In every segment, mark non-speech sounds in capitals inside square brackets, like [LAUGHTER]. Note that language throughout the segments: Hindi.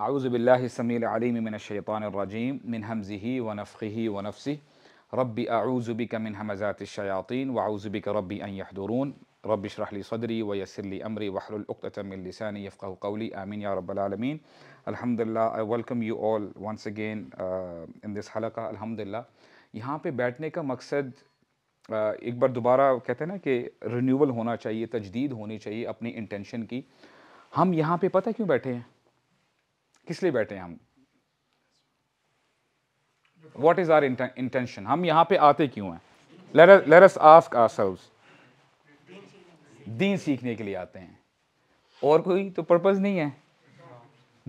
आउज़बिल्लासमीमनशैतानरजीम मिन हमज़ी व नफ़ी व नफ़ी रबी आउज़बिक मिन हमज़ातशायातीन व आउज़बिक रबी अयदरून रबिशरली सदरी व यसरली अमरी वहलतमिलसानी यफ़ाक़ली आमीन या रबालमीन अलहमदिल्ला I welcome you all once again in this हलका अलहमदिल्ला यहाँ पे बैठने का मकसद uh, एक बार दोबारा कहते हैं ना कि रिन्यूअल होना चाहिए तजदीद होनी चाहिए अपनी इंटेंशन की हम यहाँ पे पता क्यों बैठे हैं किस लिए बैठे हैं हम वॉट इज़ आर इंटेंशन हम यहाँ पे आते क्यों हैं लेट अस आस्क आरसेल्व्स दीन सीखने के लिए आते हैं और कोई तो पर्पज़ नहीं है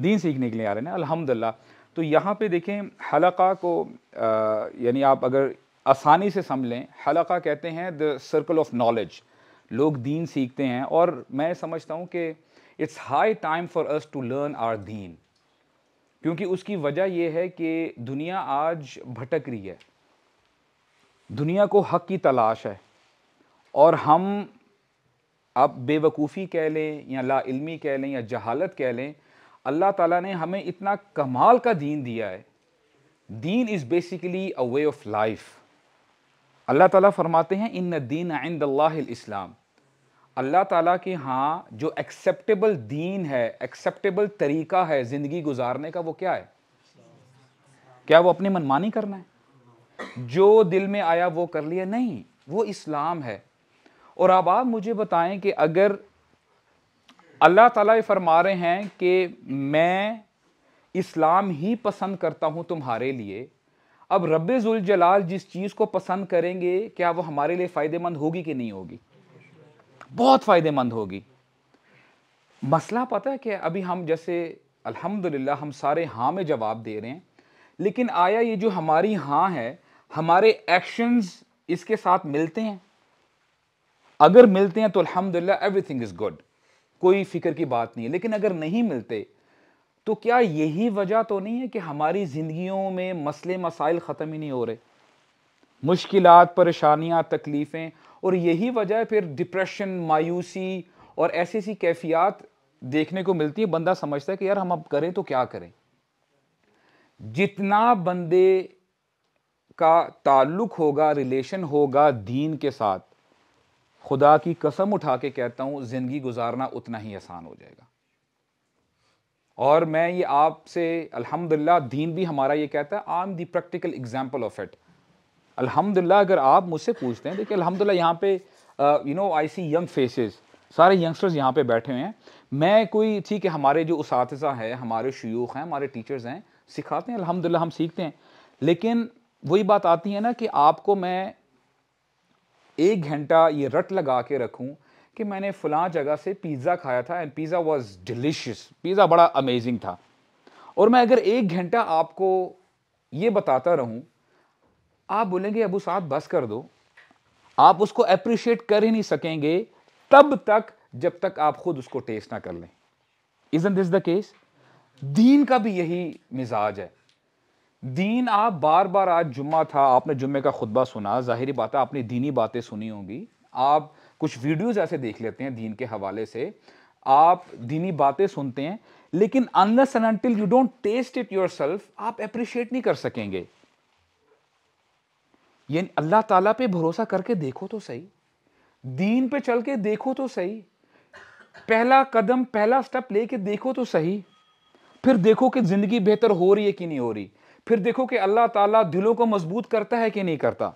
दीन सीखने के लिए आ रहे हैं ना अल्हम्दुलिल्लाह तो यहाँ पे देखें हलका को यानी आप अगर आसानी से समझ लें हलका कहते हैं द सर्कल ऑफ नॉलेज लोग दीन सीखते हैं और मैं समझता हूँ कि it's high time for us to learn our दीन क्योंकि उसकी वजह यह है कि दुनिया आज भटक रही है दुनिया को हक की तलाश है और हम आप बेवकूफ़ी कह लें या ला इल्मी कह लें या जहालत कह लें अल्लाह ताला ने हमें इतना कमाल का दीन दिया है दीन is basically a way of life अल्लाह ताला फरमाते हैं इन दीन आइंद इस्लाम अल्लाह ताला की हाँ जो एक्सेप्टेबल दीन है एक्सेप्टेबल तरीका है ज़िंदगी गुजारने का वो क्या है क्या वो अपनी मनमानी करना है जो दिल में आया वो कर लिया नहीं वो इस्लाम है और अब आप मुझे बताएं कि अगर अल्लाह ताला फरमा रहे हैं कि मैं इस्लाम ही पसंद करता हूँ तुम्हारे लिए अब रब जलाल जिस चीज़ को पसंद करेंगे क्या वो हमारे लिए फ़ायदेमंद होगी कि नहीं होगी बहुत फ़ायदेमंद होगी मसला पता है कि अभी हम जैसे अल्हम्दुलिल्लाह हम सारे हाँ में जवाब दे रहे हैं लेकिन आया ये जो हमारी हाँ है हमारे एक्शंस इसके साथ मिलते हैं अगर मिलते हैं तो अल्हम्दुलिल्लाह एवरीथिंग इज़ गुड कोई फिक्र की बात नहीं है लेकिन अगर नहीं मिलते तो क्या यही वजह तो नहीं है कि हमारी ज़िंदगियों में मसले मसाइल ख़त्म ही नहीं हो रहे मुश्किल परेशानियाँ तकलीफ़ें और यही वजह फिर डिप्रेशन मायूसी और ऐसी ऐसी कैफियात देखने को मिलती है बंदा समझता है कि यार हम अब करें तो क्या करें जितना बंदे का ताल्लुक होगा रिलेशन होगा दीन के साथ खुदा की कसम उठा के कहता हूँ ज़िंदगी गुजारना उतना ही आसान हो जाएगा और मैं ये आपसे अल्हम्दुलिल्लाह दीन भी हमारा ये कहता है I am the practical example of it अल्हम्दुलिल्लाह अगर आप मुझसे पूछते हैं देखिए अल्हम्दुलिल्लाह यहाँ पे you know I see young faces सारे यंगस्टर्स यहाँ पे बैठे हुए हैं मैं कोई ठीक है हमारे जो उसातजा हैं हमारे शयूख हैं हमारे टीचर्स हैं सिखाते हैं अलहमदिल्ला हम सीखते हैं लेकिन वही बात आती है ना कि आपको मैं एक घंटा ये रट लगा के रखूं कि मैंने फ़लां जगह से पिज़्ज़ा खाया था and pizza was delicious pizza बड़ा अमेजिंग था और मैं अगर एक घंटा आपको ये बताता रहूं आप बोलेंगे अबू साहब बस कर दो आप उसको अप्रिशिएट कर ही नहीं सकेंगे तब तक जब तक आप खुद उसको टेस्ट ना कर लें इजन दिस द केस दीन का भी यही मिजाज है दीन आप बार बार आज जुम्मा था आपने जुम्मे का खुतबा सुना ज़ाहिरी बात है आपने दीनी बातें सुनी होंगी आप कुछ वीडियोज़ ऐसे देख लेते हैं दीन के हवाले से आप दीनी बातें सुनते हैं लेकिन unless and until you don't taste it yourself आप अप्रिशिएट नहीं कर सकेंगे ये अल्लाह ताला पे भरोसा करके देखो तो सही दीन पे चल के देखो तो सही पहला कदम पहला स्टेप लेके देखो तो सही फिर देखो कि ज़िंदगी बेहतर हो रही है कि नहीं हो रही फिर देखो कि अल्लाह ताला दिलों को मजबूत करता है कि नहीं करता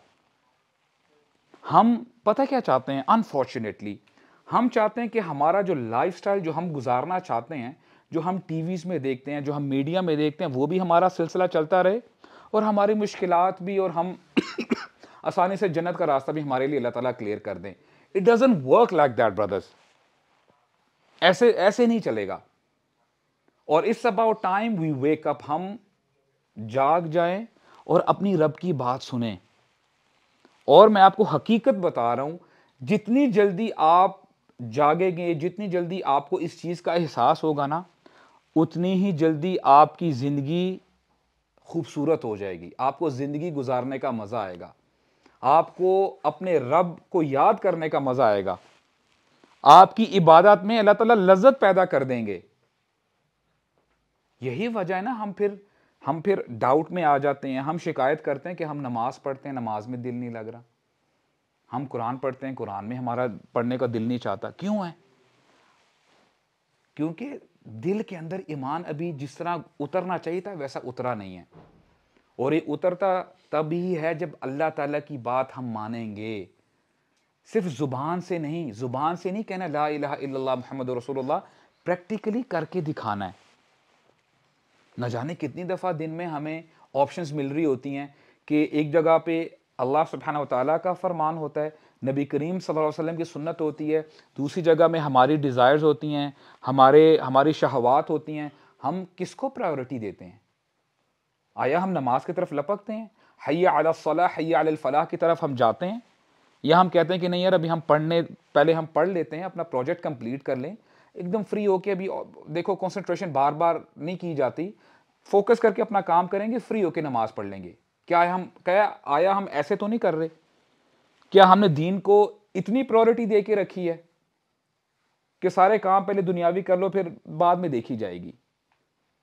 हम पता क्या चाहते हैं अनफॉर्चुनेटली हम चाहते हैं कि हमारा जो लाइफस्टाइल जो हम गुजारना चाहते हैं जो हम टीवीज़ में देखते हैं जो हम मीडिया में देखते हैं वो भी हमारा सिलसिला चलता रहे और हमारी मुश्किल भी और हम [COUGHS] आसानी से जन्नत का रास्ता भी हमारे लिए अल्लाह ताला क्लियर कर दें it doesn't work like that brothers ऐसे ऐसे नहीं चलेगा और इस about time we wake up हम जाग जाएं और अपनी रब की बात सुने और मैं आपको हकीकत बता रहा हूं जितनी जल्दी आप जागेंगे जितनी जल्दी आपको इस चीज़ का एहसास होगा ना उतनी ही जल्दी आपकी ज़िंदगी खूबसूरत हो जाएगी आपको ज़िंदगी गुजारने का मज़ा आएगा आपको अपने रब को याद करने का मज़ा आएगा आपकी इबादत में अल्लाह ताला लज्जत पैदा कर देंगे यही वजह है ना हम फिर हम फिर डाउट में आ जाते हैं हम शिकायत करते हैं कि हम नमाज़ पढ़ते हैं नमाज में दिल नहीं लग रहा हम कुरान पढ़ते हैं कुरान में हमारा पढ़ने का दिल नहीं चाहता क्यों है क्योंकि दिल के अंदर ईमान अभी जिस तरह उतरना चाहिए था वैसा उतरा नहीं है और ये उतरता तभी है जब अल्लाह ताला की बात हम मानेंगे सिर्फ ज़ुबान से नहीं ज़ुबान से नहीं कहना ला इला महमद रसोल्ला प्रैक्टिकली करके दिखाना है न जाने कितनी दफ़ा दिन में हमें ऑप्शंस मिल रही होती हैं कि एक जगह पे अल्लाह सुबहाना ताली का फरमान होता है नबी करीम सल्लल्लाहु अलैहि वसल्लम की सुन्नत होती है दूसरी जगह में हमारी डिज़ायर्स होती हैं हमारे हमारी शहवात होती हैं हम किसको प्रायोरिटी देते हैं आया हम नमाज की तरफ लपकते हैं हैया अलफ़ला हया फलाह की तरफ हम जाते हैं या हम कहते हैं कि नहीं यार अभी हम पढ़ने पहले हम पढ़ लेते हैं अपना प्रोजेक्ट कंप्लीट कर लें एकदम फ्री होके अभी देखो कंसंट्रेशन बार बार नहीं की जाती फोकस करके अपना काम करेंगे फ्री होके नमाज पढ़ लेंगे क्या हम क्या आया हम ऐसे तो नहीं कर रहे क्या हमने दीन को इतनी प्रायोरिटी दे के रखी है कि सारे काम पहले दुनियावी कर लो फिर बाद में देखी जाएगी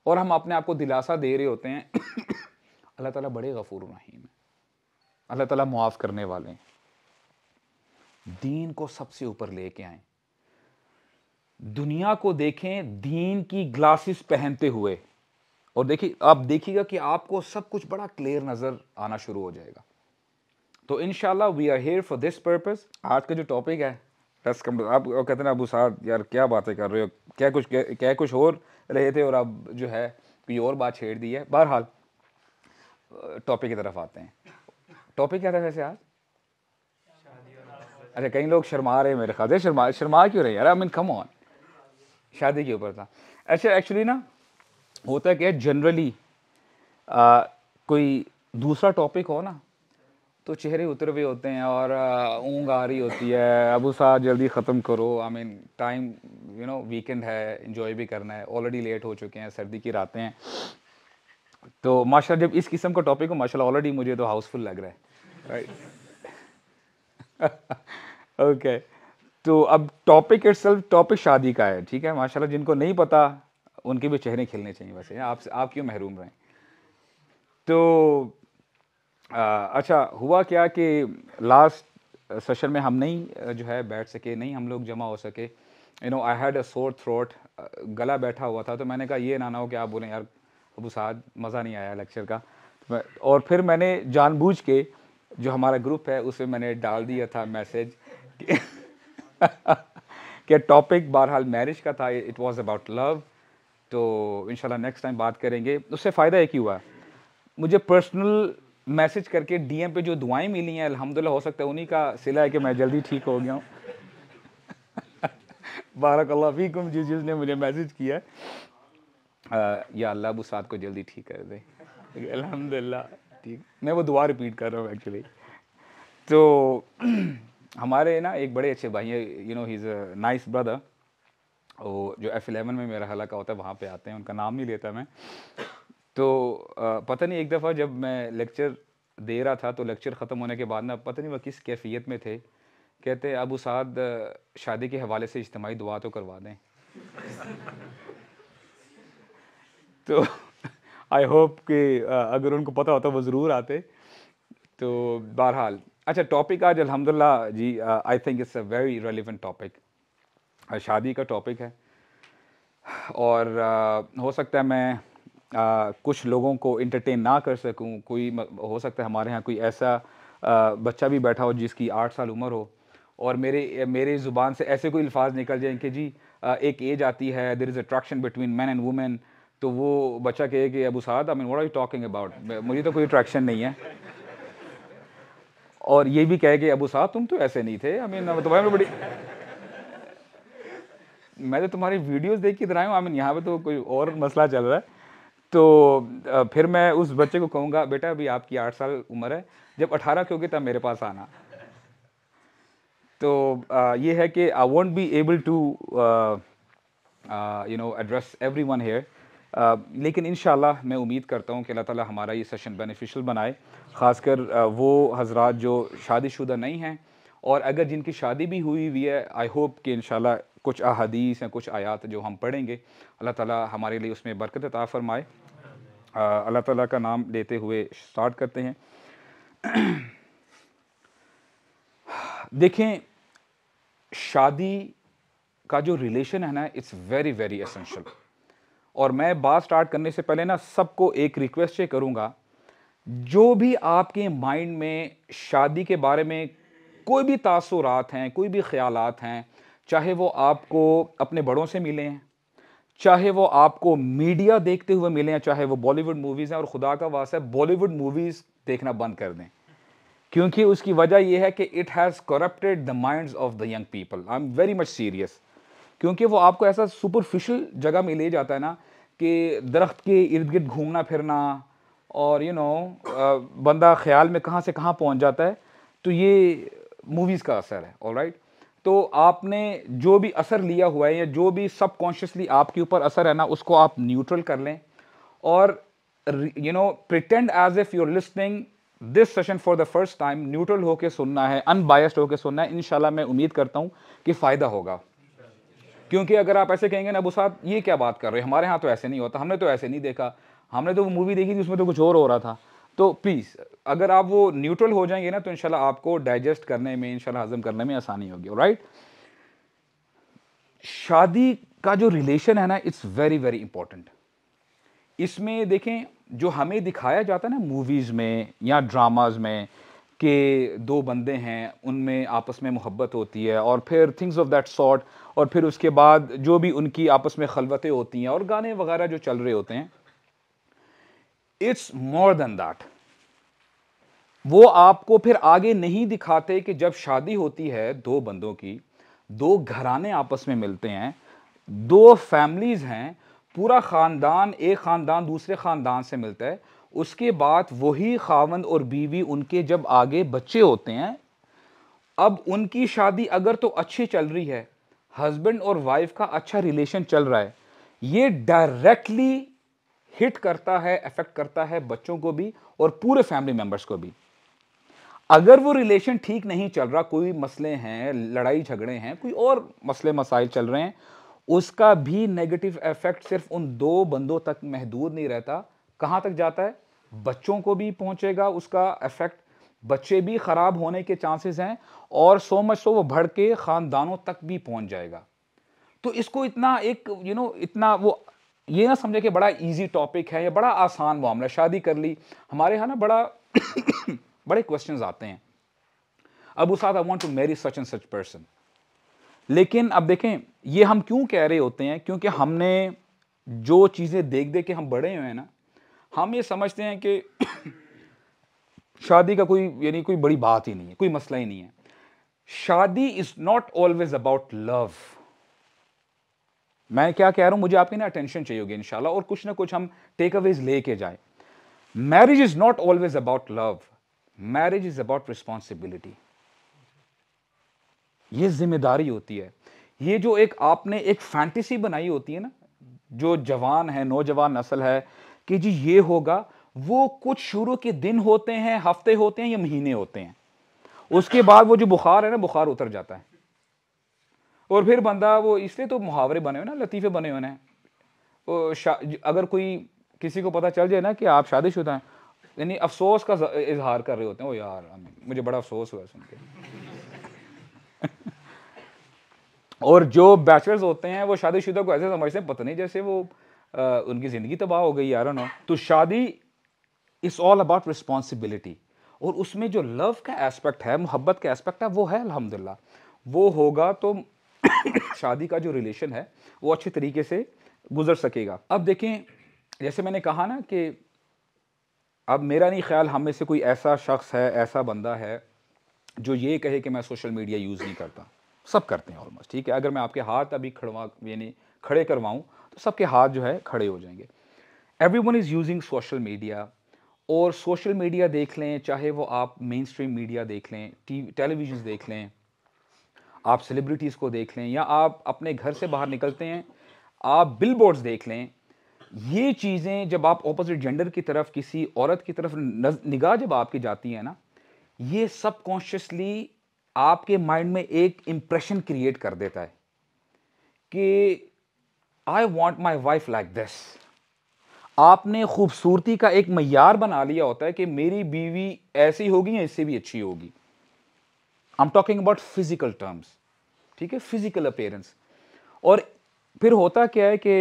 और हम अपने आप को दिलासा दे रहे होते हैं [COUGHS] अल्लाह ताला बड़े गफूर रहीम है अल्लाह ताला मुआफ़ करने वाले हैं दीन को सबसे ऊपर लेके आए दुनिया को देखें दीन की ग्लासेस पहनते हुए और देखिए आप देखिएगा कि आपको सब कुछ बड़ा क्लियर नज़र आना शुरू हो जाएगा तो in we are here for this purpose आज का जो टॉपिक है रस कम आप कहते हैं अबू साहब यार क्या बातें कर रहे हो क्या कुछ क्या, क्या कुछ और रहे थे और अब जो है कोई और बात छेड़ दी है बहरहाल टॉपिक की तरफ आते हैं टॉपिक क्या था वैसे आज अच्छा कई लोग शर्मा रहे हैं मेरे ख्याल शर्मा शर्मा क्यों रहे यार आई मीन कम ऑन शादी के ऊपर था अच्छा एक्चुअली ना होता क्या जनरली कोई दूसरा टॉपिक हो ना तो चेहरे उतर हुए होते हैं और ऊँग आ रही होती है अब उस जल्दी ख़त्म करो I mean time you know weekend है इन्जॉय भी करना है ऑलरेडी लेट हो चुके हैं सर्दी की रातें हैं तो माशा जब इस किस्म का टॉपिक हो माशा ऑलरेडी मुझे तो हाउसफुल लग रहा है राइट ओके [LAUGHS] तो अब टॉपिक इट सेल्फ टॉपिक शादी का है ठीक है माशाल्लाह जिनको नहीं पता उनके भी चेहरे खिलने चाहिए वैसे आप आप क्यों महरूम रहें तो आ, अच्छा हुआ क्या कि लास्ट सेशन में हम नहीं जो है बैठ सके नहीं हम लोग जमा हो सके you know I had a sore throat गला बैठा हुआ था तो मैंने कहा ये ना ना हो कि आप बोलें यार अबू साद मज़ा नहीं आया लेक्चर का तो और फिर मैंने जानबूझ के जो हमारा ग्रुप है उसमें मैंने डाल दिया था मैसेज कि टॉपिक [LAUGHS] बहरहाल मैरिज का था इट वाज अबाउट लव तो इन नेक्स्ट टाइम बात करेंगे उससे फ़ायदा एक ही हुआ मुझे पर्सनल मैसेज करके डीएम पे जो दुआएं मिली हैं अलहमदिल्ला हो सकता है उन्हीं का सिला है कि मैं जल्दी ठीक हो गया हूँ [LAUGHS] बारकल्ला फ़ीकुम जिस जिसने मुझे मैसेज किया है या अल्लाह अबू उस को जल्दी ठीक कर दे अलहमदिल्ला ठीक मैं वो दुआ रिपीट कर रहा हूँ एक्चुअली तो [CLEARS THROAT] हमारे ना एक बड़े अच्छे भाई हैं you know he is a nice brother वो जो एफ़ एलेवन में मेरा हलाका होता है वहाँ पे आते हैं उनका नाम नहीं लेता मैं तो पता नहीं एक दफ़ा जब मैं लेक्चर दे रहा था तो लेक्चर ख़त्म होने के बाद ना पता नहीं वह किस कैफियत में थे कहते अब उसाद शादी के हवाले से इज्तमाही दुआ तो करवा दें [LAUGHS] तो आई [LAUGHS] होप कि अगर उनको पता होता वो ज़रूर आते तो बहरहाल अच्छा टॉपिक आज अलहमदिल्ला जी I think it's a very relevant topic शादी का टॉपिक है और uh, हो सकता है मैं आ, कुछ लोगों को इंटरटेन ना कर सकूं कोई हो सकता है हमारे यहाँ कोई ऐसा आ, बच्चा भी बैठा हो जिसकी आठ साल उम्र हो और मेरे मेरे ज़ुबान से ऐसे कोई अल्फाज निकल जाएँ कि जी आ, एक एज आती है there is attraction between man and women तो वो बच्चा कहे कि Abu Saad I mean what are you talking about मुझे तो कोई अट्रैक्शन नहीं है और ये भी कहे कि अबू साहब तुम तो ऐसे नहीं थे आई मीन तुम्हारे बड़ी [LAUGHS] मैं तो तुम्हारी वीडियोस देख के इधर आया हूँ आई मीन यहाँ पे तो कोई और मसला चल रहा है तो फिर मैं उस बच्चे को कहूँगा बेटा अभी आपकी आठ साल उम्र है जब अठारह क्योंकि होगी तब मेरे पास आना तो ये है कि I want be able to you know address everyone here लेकिन इन मैं उम्मीद करता हूँ कि अल्लाह ताला हमारा ये सेशन बेनिफिशियल बनाए ख़ासकर वो हजरात जो शादीशुदा नहीं हैं और अगर जिनकी शादी भी हुई हुई है आई होप कि इन कुछ अहादीस या कुछ आयात जो हम पढ़ेंगे अल्लाह ताला हमारे लिए उसमें बरकत अता फ़रमाए अल्लाह ताला का नाम लेते हुए स्टार्ट करते हैं [CLEARS THROAT] देखें शादी का जो रिलेशन है ना इट्स वेरी वेरी एसेंशियल और मैं बात स्टार्ट करने से पहले ना सबको एक रिक्वेस्ट ये करूँगा जो भी आपके माइंड में शादी के बारे में कोई भी तासुरात हैं कोई भी ख्यालात हैं चाहे वो आपको अपने बड़ों से मिले हैं चाहे वो आपको मीडिया देखते हुए मिले या चाहे वो बॉलीवुड मूवीज़ हैं और खुदा का है बॉलीवुड मूवीज़ देखना बंद कर दें क्योंकि उसकी वजह यह है कि it has corrupted the mind of the young people I am very much serious क्योंकि वो आपको ऐसा सुपरफिशल जगह में ले जाता है ना कि दरख्त के इर्द गिर्द घूमना फिरना और यू you नो know, बंदा ख्याल में कहाँ से कहाँ पहुँच जाता है तो ये मूवीज़ का असर है ऑल राइट तो आपने जो भी असर लिया हुआ है या जो भी सबकॉन्शियसली आपके ऊपर असर है ना उसको आप न्यूट्रल कर लें और you know pretend as if you're listening this session for the first time neutral होके सुनना है अनबायस्ड होके सुनना है इनशाला मैं उम्मीद करता हूँ कि फ़ायदा होगा क्योंकि अगर आप ऐसे कहेंगे ना अबू साहब ये क्या बात कर रहे हैं हमारे यहाँ तो ऐसे नहीं होता हमने तो ऐसे नहीं देखा हमने तो वो मूवी देखी थी उसमें तो कुछ और हो रहा था तो प्लीज़ अगर आप वो न्यूट्रल हो जाएंगे ना तो इनशाला आपको डाइजेस्ट करने में इनशाला हजम करने में आसानी होगी राइट शादी का जो रिलेशन है ना इट्स वेरी वेरी इंपॉर्टेंट इसमें देखें जो हमें दिखाया जाता है ना मूवीज़ में या ड्रामाज में कि दो बंदे हैं उनमें आपस में मोहब्बत होती है और फिर थिंग्स ऑफ दैट सॉर्ट और फिर उसके बाद जो भी उनकी आपस में खलवतें होती हैं और गाने वगैरह जो चल रहे होते हैं इट्स मोर देन दैट वो आपको फिर आगे नहीं दिखाते कि जब शादी होती है दो बंदों की दो घराने आपस में मिलते हैं दो फैमिलीज हैं पूरा ख़ानदान एक ख़ानदान दूसरे ख़ानदान से मिलता है उसके बाद वही खावंद और बीवी उनके जब आगे बच्चे होते हैं अब उनकी शादी अगर तो अच्छी चल रही है हस्बैंड और वाइफ का अच्छा रिलेशन चल रहा है ये डायरेक्टली हिट करता है अफेक्ट करता है बच्चों को भी और पूरे फैमिली मेम्बर्स को भी अगर वो रिलेशन ठीक नहीं चल रहा कोई मसले हैं लड़ाई झगड़े हैं कोई और मसले मसाइल चल रहे हैं उसका भी नेगेटिव इफेक्ट सिर्फ उन दो बंदों तक महदूद नहीं रहता कहाँ तक जाता है बच्चों को भी पहुँचेगा उसका इफेक्ट बच्चे भी ख़राब होने के चांसेस हैं और सो मच सो वो बढ़ के ख़ानदानों तक भी पहुँच जाएगा तो इसको इतना एक यू you नो know, इतना वो ये ना समझे कि बड़ा इजी टॉपिक है या बड़ा आसान मामला शादी कर ली हमारे यहाँ ना बड़ा [COUGHS] बड़े क्वेश्चंस आते हैं अब उस I want to marry such and such person लेकिन अब देखें ये हम क्यों कह रहे होते हैं क्योंकि हमने जो चीज़ें देख देख के हम बड़े हुए हैं ना हम ये समझते हैं कि [COUGHS] शादी का कोई यानी कोई बड़ी बात ही नहीं है कोई मसला ही नहीं है शादी is not always about love मैं क्या कह रहा हूं मुझे आपकी ना अटेंशन चाहिए होगी इनशाला और कुछ ना कुछ हम टेक अवेज लेके जाए marriage is not always about love marriage is about responsibility ये जिम्मेदारी होती है ये जो एक आपने एक फैंटेसी बनाई होती है ना जो जवान है नौजवान नस्ल है कि जी ये होगा वो कुछ शुरू के दिन होते हैं हफ्ते होते हैं या महीने होते हैं उसके बाद वो जो बुखार है ना बुखार उतर जाता है और फिर बंदा वो इसलिए तो मुहावरे बने हुए ना लतीफ़े बने हुए हैं अगर कोई किसी को पता चल जाए ना कि आप शादीशुदा हैं यानी अफसोस का इजहार कर रहे होते हैं वो यार मुझे बड़ा अफसोस हुआ सुन के [LAUGHS] और जो बैचलर्स होते हैं वो शादीशुदा को ऐसे समझते हैं पता नहीं जैसे वो आ, उनकी ज़िंदगी तबाह हो गई यार ना तो शादी इज़ ऑल अबाउट रिस्पॉन्सिबिलिटी और उसमें जो लव का एस्पेक्ट है मोहब्बत का एस्पेक्ट है वो है अलहमदिल्ला वो होगा तो शादी का जो रिलेशन है वो अच्छे तरीके से गुजर सकेगा अब देखें जैसे मैंने कहा ना कि अब मेरा नहीं ख्याल हम में से कोई ऐसा शख्स है ऐसा बंदा है जो ये कहे कि मैं सोशल मीडिया यूज़ नहीं करता सब करते हैं ऑलमोस्ट ठीक है अगर मैं आपके हाथ अभी खड़वा यानी खड़े करवाऊँ तो सबके हाथ जो है खड़े हो जाएंगे everyone is using social media और सोशल मीडिया देख लें चाहे वो आप मेन स्ट्रीम मीडिया देख लें टी टेलीविजन देख लें आप सेलिब्रिटीज़ को देख लें या आप अपने घर से बाहर निकलते हैं आप बिल देख लें ये चीज़ें जब आप ऑपोजिट जेंडर की तरफ किसी औरत की तरफ निगाह जब आपकी जाती है ना ये सब कॉन्शियसली आपके माइंड में एक इम्प्रेशन क्रिएट कर देता है कि I want my wife like this आपने खूबसूरती का एक मैार बना लिया होता है कि मेरी बीवी ऐसी होगी या इससे भी अच्छी होगी I am talking about physical terms ठीक है फिजिकल अपेयरेंस और फिर होता क्या है कि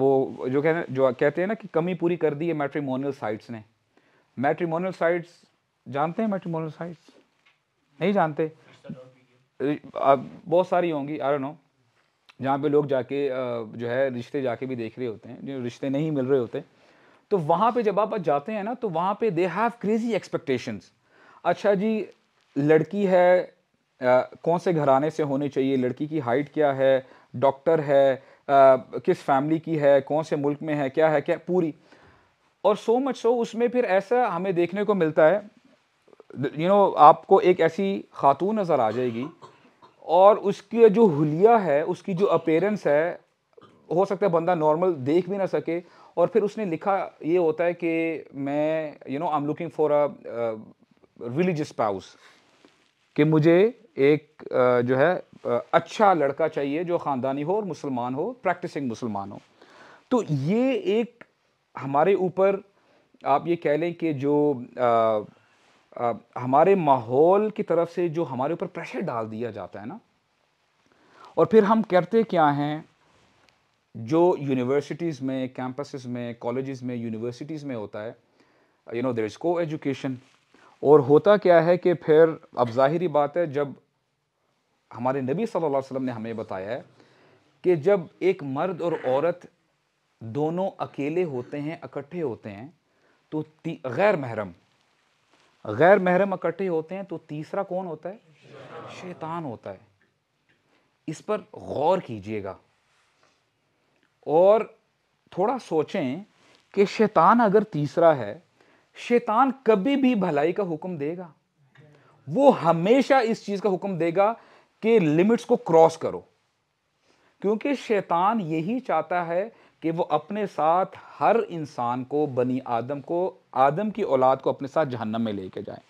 वो जो कहते जो कहते हैं ना कि कमी पूरी कर दी है मैट्रीमोनियल साइट्स ने मैट्रीमोनियल साइट्स जानते हैं मैट्रीमोनियल साइट्स नहीं जानते बहुत सारी होंगी आई नो जहाँ पे लोग जाके जो है रिश्ते जाके भी देख रहे होते हैं जो रिश्ते नहीं मिल रहे होते तो वहाँ पे जब आप जाते हैं ना तो वहाँ पे दे हैव क्रेजी एक्सपेक्टेशंस अच्छा जी लड़की है आ, कौन से घराने से होने चाहिए लड़की की हाइट क्या है डॉक्टर है आ, किस फैमिली की है कौन से मुल्क में है क्या है क्या पूरी और सो मच सो उसमें फिर ऐसा हमें देखने को मिलता है यू नो आपको एक ऐसी खातून नज़र आ जाएगी और उसकी जो हुलिया है उसकी जो अपेरेंस है हो सकता है बंदा नॉर्मल देख भी ना सके और फिर उसने लिखा ये होता है कि मैं you know I am looking for a religious spouse कि मुझे एक जो है अच्छा लड़का चाहिए जो ख़ानदानी हो और मुसलमान हो प्रैक्टिसिंग मुसलमान हो तो ये एक हमारे ऊपर आप ये कह लें कि जो आ, आ, हमारे माहौल की तरफ से जो हमारे ऊपर प्रेशर डाल दिया जाता है ना और फिर हम करते क्या हैं जो यूनिवर्सिटीज़ में कैंपसेस में कॉलेजेस में यूनिवर्सिटीज़ में होता है यू नो देर इज़ को एजुकेशन और होता क्या है कि फिर अब ज़ाहरी बात है जब हमारे नबी सल्लल्लाहु अलैहि वसल्लम ने हमें बताया है कि जब एक मर्द और औरत दोनों अकेले होते हैं इकट्ठे होते हैं तो गैर महरम गैर महरम इकट्ठे होते हैं तो तीसरा कौन होता है शैतान होता है इस पर गौर कीजिएगा और थोड़ा सोचें कि शैतान अगर तीसरा है शैतान कभी भी भलाई का हुक्म देगा वो हमेशा इस चीज का हुक्म देगा कि लिमिट्स को क्रॉस करो क्योंकि शैतान यही चाहता है कि वो अपने साथ हर इंसान को बनी आदम को आदम की औलाद को अपने साथ जहन्नम में लेके जाए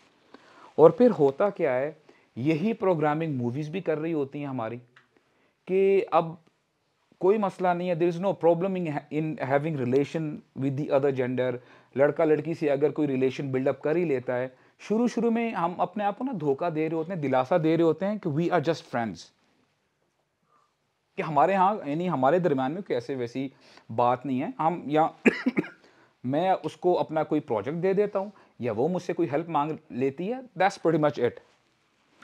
और फिर होता क्या है यही प्रोग्रामिंग मूवीज़ भी कर रही होती हैं हमारी कि अब कोई मसला नहीं है there is no problem in having relation with the other gender लड़का लड़की से अगर कोई रिलेशन बिल्डअप कर ही लेता है शुरू शुरू में हम अपने आप को ना धोखा दे रहे होते हैं दिलासा दे रहे होते हैं कि वी आर जस्ट फ्रेंड्स कि हमारे यहाँ यानी हमारे दरम्यान में कैसे वैसी बात नहीं है हम या [COUGHS] मैं उसको अपना कोई प्रोजेक्ट दे देता हूँ या वो मुझसे कोई हेल्प मांग लेती है दैट्स प्रटी मच इट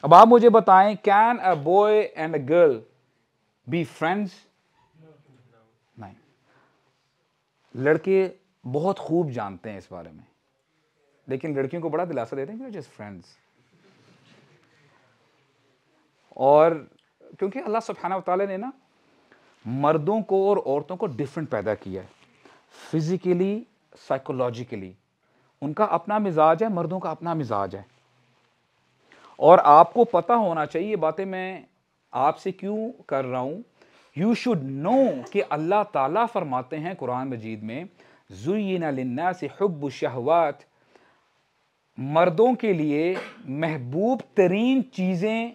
अब आप मुझे बताएं can a boy and a girl be friends नहीं लड़के बहुत खूब जानते हैं इस बारे में लेकिन लड़कियों को बड़ा दिलासा देते हैं जस्ट फ्रेंड्स और क्योंकि अल्लाह सुबहाना ताली ने ना मर्दों को और औरतों को डिफरेंट पैदा किया है फिज़िकली साइकोलॉजिकली उनका अपना मिजाज है मर्दों का अपना मिजाज है और आपको पता होना चाहिए बातें मैं आपसे क्यों कर रहा हूँ यू शुड नो कि अल्लाह ताला फरमाते हैं कुरान मजीद में जुयना लन्ना से शहवात मर्दों के लिए महबूब तरीन चीज़ें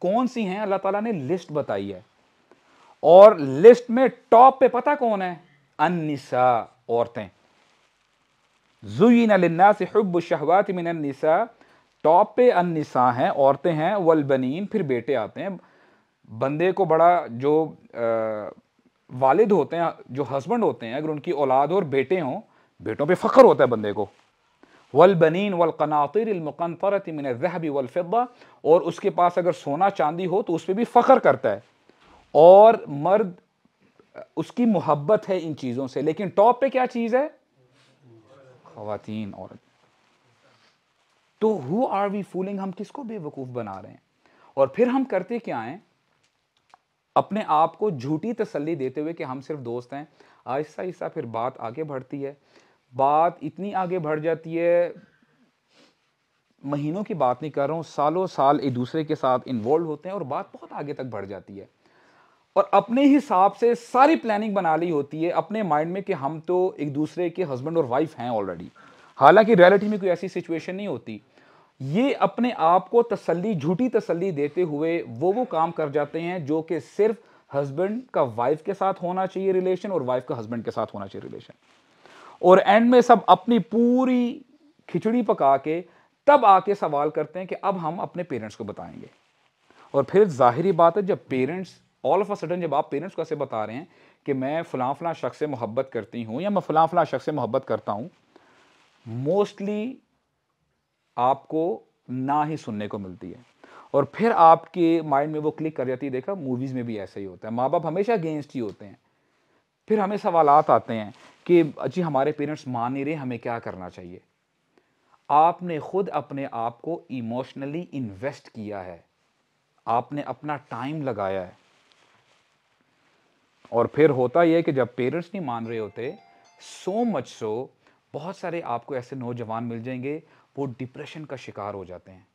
कौन सी हैं अल्लाह ताला ने लिस्ट बताई है और लिस्ट में टॉप पे पता कौन है अनिसा औरतें जुयन लन्ना से शहवात मिन अनिसा टॉप पे अनसा हैं औरतें हैं वलबनीन फिर बेटे आते हैं बंदे को बड़ा जो आ, वालिद होते हैं जो हस्बैंड होते हैं अगर उनकी औलाद और बेटे हों बेटों पे फ़ख्र होता है बंदे को वल बनीन वल कनातिरमकनतरत मिन जहबी वलफ़ा और उसके पास अगर सोना चांदी हो तो उस पर भी फ़ख्र करता है और मर्द उसकी मोहब्बत है इन चीज़ों से लेकिन टॉप पे क्या चीज़ है खातन औरत तो हु आर वी फूलिंग हम किसको बेवकूफ़ बना रहे हैं और फिर हम करते क्या हैं अपने आप को झूठी तसल्ली देते हुए कि हम सिर्फ दोस्त हैं आहिस्ता आहिस्ता फिर बात आगे बढ़ती है बात इतनी आगे बढ़ जाती है महीनों की बात नहीं कर रहा हूँ सालों साल एक दूसरे के साथ इन्वॉल्व होते हैं और बात बहुत आगे तक बढ़ जाती है और अपने हिसाब से सारी प्लानिंग बना ली होती है अपने माइंड में कि हम तो एक दूसरे के हस्बैंड और वाइफ हैं ऑलरेडी हालांकि रियलिटी में कोई ऐसी सिचुएशन नहीं होती ये अपने आप को तसल्ली झूठी तसल्ली देते हुए वो वो काम कर जाते हैं जो कि सिर्फ हस्बैंड का वाइफ के साथ होना चाहिए रिलेशन और वाइफ का हस्बैंड के साथ होना चाहिए रिलेशन और एंड में सब अपनी पूरी खिचड़ी पका के तब आके सवाल करते हैं कि अब हम अपने पेरेंट्स को बताएंगे और फिर जाहिर बात है जब parents all of a sudden जब आप पेरेंट्स को ऐसे बता रहे हैं कि मैं फ़लां फलां शख्स से मोहब्बत करती हूँ या मैं फ़लां फलां शख्स से मोहब्बत करता हूँ मोस्टली आपको ना ही सुनने को मिलती है और फिर आपके माइंड में वो क्लिक कर जाती है देखा मूवीज़ में भी ऐसा ही होता है माँ बाप हमेशा अगेंस्ट ही होते हैं फिर हमें सवाल आते हैं कि अच्छी हमारे पेरेंट्स मान नहीं रहे हमें क्या करना चाहिए आपने खुद अपने आप को इमोशनली इन्वेस्ट किया है आपने अपना टाइम लगाया है और फिर होता यह कि जब पेरेंट्स नहीं मान रहे होते सो मच सो बहुत सारे आपको ऐसे नौजवान मिल जाएंगे वो डिप्रेशन का शिकार हो जाते हैं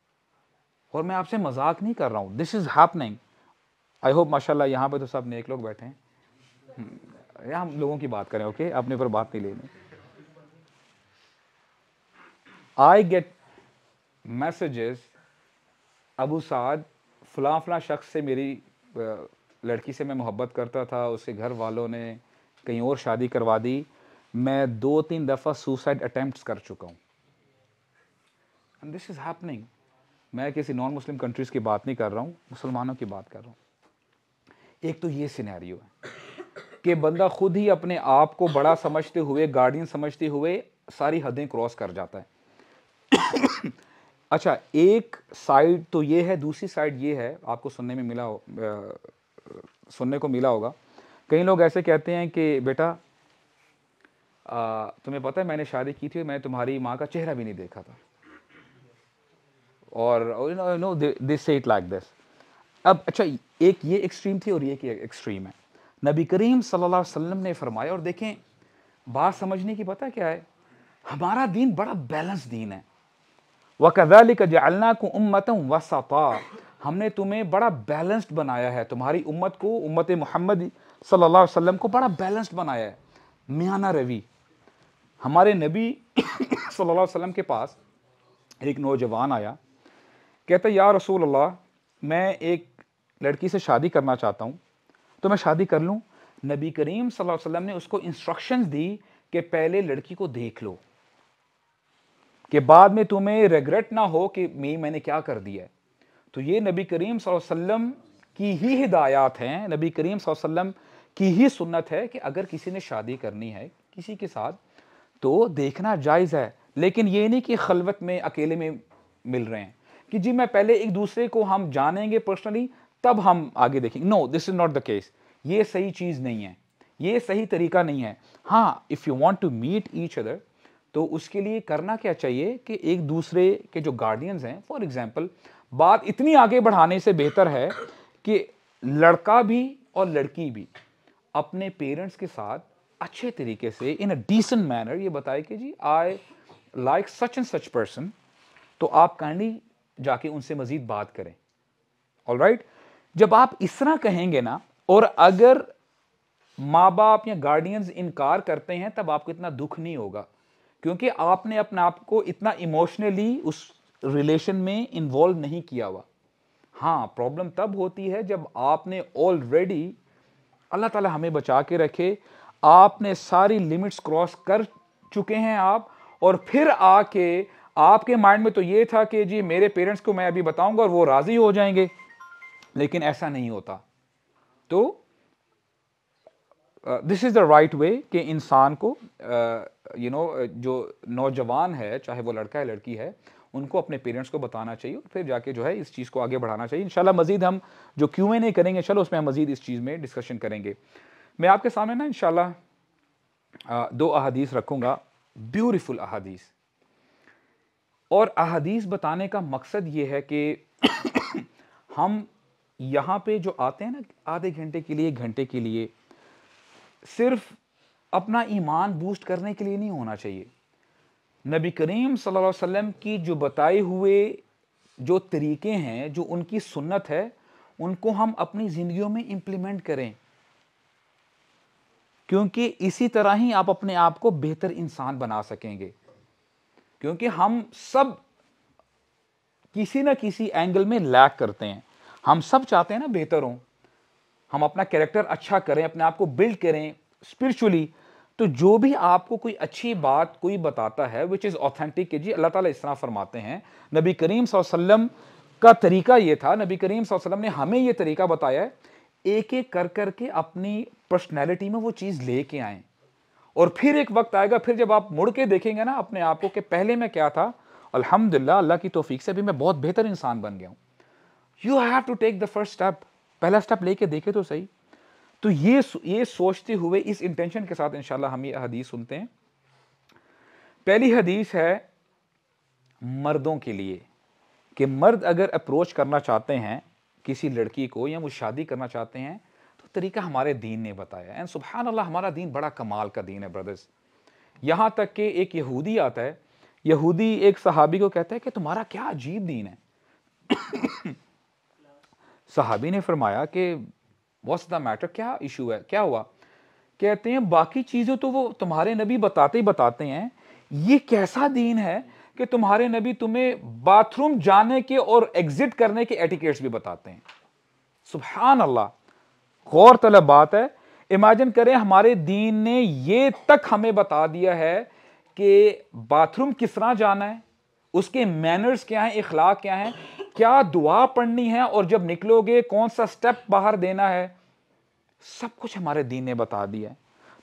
और मैं आपसे मजाक नहीं कर रहा हूँ this is happening I hope माशाल्लाह यहाँ पे तो सब नेक लोग बैठे हैं हम्म, यहाँ हम लोगों की बात करें ओके अपने पर बात नहीं लेनी I get messages Abu Saad फला फला शख्स से मेरी लड़की से मैं मोहब्बत करता था उसके घर वालों ने कहीं और शादी करवा दी मैं दो तीन दफ़ा सुसाइड अटैम्प्ट कर चुका हूँ एंड दिस इज़ हैपनिंग मैं किसी नॉन मुस्लिम कंट्रीज़ की बात नहीं कर रहा हूँ मुसलमानों की बात कर रहा हूँ एक तो ये सिनेरियो है कि बंदा खुद ही अपने आप को बड़ा समझते हुए गार्डियन समझते हुए सारी हदें क्रॉस कर जाता है अच्छा एक साइड तो ये है दूसरी साइड ये है आपको सुनने में मिला हो आ, सुनने को मिला होगा कई लोग ऐसे कहते हैं कि बेटा आ, तुम्हें पता है मैंने शादी की थी मैंने तुम्हारी माँ का चेहरा भी नहीं देखा था और यू नो नो दे से इट लाइक दिस अब अच्छा एक ये एक्सट्रीम थी और ये एक एक्सट्रीम है नबी करीम सल्लल्लाहु अलैहि वसल्लम ने फरमाया और देखें बात समझने की पता क्या है हमारा दीन बड़ा बैलेंस दीन है वकदालिक जलना को उम्मत वसता हमने तुम्हें बड़ा बैलेंस्ड बनाया है तुम्हारी उम्मत को उम्मत मोहम्मद सल्लल्लाहु अलैहि वसल्लम को बड़ा बैलेंस्ड बनाया है मियाना रवि हमारे नबी [COUGHS] सल्लल्लाहु अलैहि वसल्लम के पास एक नौजवान आया कहते या रसूल अल्लाह मैं एक लड़की से शादी करना चाहता हूँ तो मैं शादी कर लूँ नबी करीम सल्लल्लाहु अलैहि वसल्लम ने उसको इंस्ट्रक्शंस दी कि पहले लड़की को देख लो कि बाद में तुम्हें रिग्रेट ना हो कि मैं मैंने क्या कर दिया है तो ये नबी करीम वसल्लम की ही हिदायत हैं नबी करीम वसल्लम की ही सुन्नत है कि अगर किसी ने शादी करनी है किसी के साथ तो देखना जायज़ है लेकिन ये नहीं कि खलवत में अकेले में मिल रहे हैं कि जी मैं पहले एक दूसरे को हम जानेंगे पर्सनली तब हम आगे देखेंगे no this is not the case ये सही चीज़ नहीं है ये सही तरीका नहीं है हाँ if you want to meet each other तो उसके लिए करना क्या चाहिए कि एक दूसरे के जो गार्डियंस हैं फॉर एग्जाम्पल बात इतनी आगे बढ़ाने से बेहतर है कि लड़का भी और लड़की भी अपने पेरेंट्स के साथ अच्छे तरीके से इन अ डिसेंट मैनर ये बताए कि जी I like such and such person तो आप काइंडली जाके उनसे मज़ीद बात करें ऑल right? जब आप इस तरह कहेंगे ना और अगर माँ बाप या गार्डियंस इनकार करते हैं तब आपको इतना दुख नहीं होगा क्योंकि आपने अपने आप को इतना इमोशनली उस रिलेशन में इन्वॉल्व नहीं किया हुआ हाँ प्रॉब्लम तब होती है जब आपने ऑलरेडी अल्लाह ताला हमें बचा के रखे आपने सारी लिमिट्स क्रॉस कर चुके हैं आप और फिर आके आपके माइंड में तो ये था कि जी मेरे पेरेंट्स को मैं अभी बताऊंगा और वो राज़ी हो जाएंगे लेकिन ऐसा नहीं होता तो this is the right way कि इंसान को you uh, know you know, जो नौजवान है चाहे वो लड़का है लड़की है उनको अपने पेरेंट्स को बताना चाहिए और फिर जाके जो है इस चीज़ को आगे बढ़ाना चाहिए इंशाल्लाह मजीद हम जो क्यों नहीं करेंगे चलो उसमें हम मजीद इस चीज़ में डिस्कशन करेंगे मैं आपके सामने ना इंशाल्लाह दो अहादीस रखूँगा ब्यूटिफुल अहादीस और अदीस बताने का मकसद ये है कि हम यहाँ पे जो आते हैं ना आधे घंटे के लिए घंटे के लिए सिर्फ अपना ईमान बूस्ट करने के लिए नहीं होना चाहिए नबी करीम सल्लल्लाहु अलैहि वसल्लम की जो बताए हुए जो तरीके हैं जो उनकी सुन्नत है उनको हम अपनी ज़िंदगी में इम्प्लीमेंट करें क्योंकि इसी तरह ही आप अपने आप को बेहतर इंसान बना सकेंगे क्योंकि हम सब किसी ना किसी एंगल में लैक करते हैं हम सब चाहते हैं ना बेहतर हों हम अपना कैरेक्टर अच्छा करें अपने आप को बिल्ड करें स्पिरिचुअली तो जो भी आपको कोई अच्छी बात कोई बताता है विच इज़ ऑथेंटिक के जी अल्लाह ताला इस तरह फरमाते हैं नबी करीम वसल्लम का तरीका ये था नबी करीम वसल्लम ने हमें ये तरीका बताया है एक एक कर कर के अपनी पर्सनैलिटी में वो चीज़ लेके आएँ और फिर एक वक्त आएगा फिर जब आप मुड़ के देखेंगे ना अपने आप को कि पहले मैं क्या था अल्हम्दुलिल्लाह अल्लाह की तोफीक से भी मैं बहुत बेहतर इंसान बन गया हूँ you have to take the first step पहला स्टेप लेके देखे तो सही तो ये ये सोचते हुए इस इंटेंशन के साथ इन हम ये हदीस सुनते हैं पहली हदीस है मर्दों के लिए कि मर्द अगर अप्रोच करना चाहते हैं किसी लड़की को या वो शादी करना चाहते हैं तरीका हमारे दीन ने बताया एंड सुबहान अल्लाह हमारा दीन बड़ा कमाल का दीन है ब्रदर्स यहाँ तक कि एक यहूदी आता है यहूदी एक सहाबी को कहता है कि तुम्हारा क्या अजीब दीन है [COUGHS] सहाबी ने फरमाया कि वॉट्स द मैटर क्या इशू है क्या हुआ कहते हैं बाकी चीज़ें तो वो तुम्हारे नबी बताते ही बताते हैं ये कैसा दीन है कि तुम्हारे नबी तुम्हें बाथरूम जाने के और एग्जिट करने के एटिकेट्स भी बताते हैं सुबहान अल्लाह गौर तलब बात है इमेजिन करें हमारे दीन ने ये तक हमें बता दिया है कि बाथरूम किस तरह जाना है उसके मैनर्स क्या हैं इखलाक क्या हैं क्या दुआ पढ़नी है और जब निकलोगे कौन सा स्टेप बाहर देना है सब कुछ हमारे दीन ने बता दिया है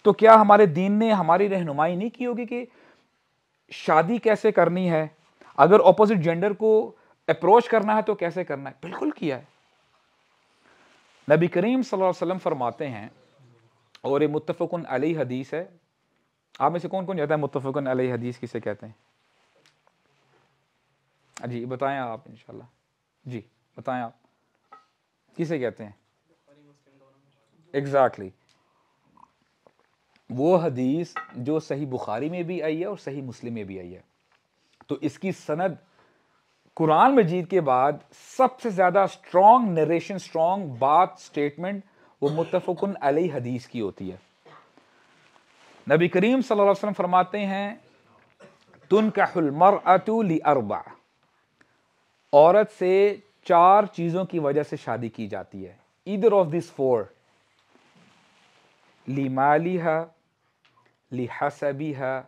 तो क्या हमारे दीन ने हमारी रहनुमाई नहीं की होगी कि शादी कैसे करनी है अगर ऑपोजिट जेंडर को अप्रोच करना है तो कैसे करना है बिल्कुल किया है नबी करीम सल्लल्लाहु अलैहि वसल्लम फरमाते हैं और ये मुतफ़ुन अली हदीस है आप में से कौन कौन जाता है मुतफ़ुन अली हदीस किसे कहते हैं जी बताएं आप इन जी बताएं आप किसे कहते हैं एग्जैक्टली exactly. वो हदीस जो सही बुखारी में भी आई है और सही मुस्लिम में भी आई है तो इसकी सनद कुरान मजीद के बाद सबसे ज़्यादा स्ट्रॉन्ग नरेशन स्ट्रॉन्ग बात स्टेटमेंट वो मुतफ़न अली हदीस की होती है नबी करीम सल्लल्लाहु अलैहि वसल्लम फरमाते हैं तुन कहमर अतुली अरबा औरत से चार चीज़ों की वजह से शादी की जाती है इधर ऑफ दिस फोर ली मालिहा ली हसबीहा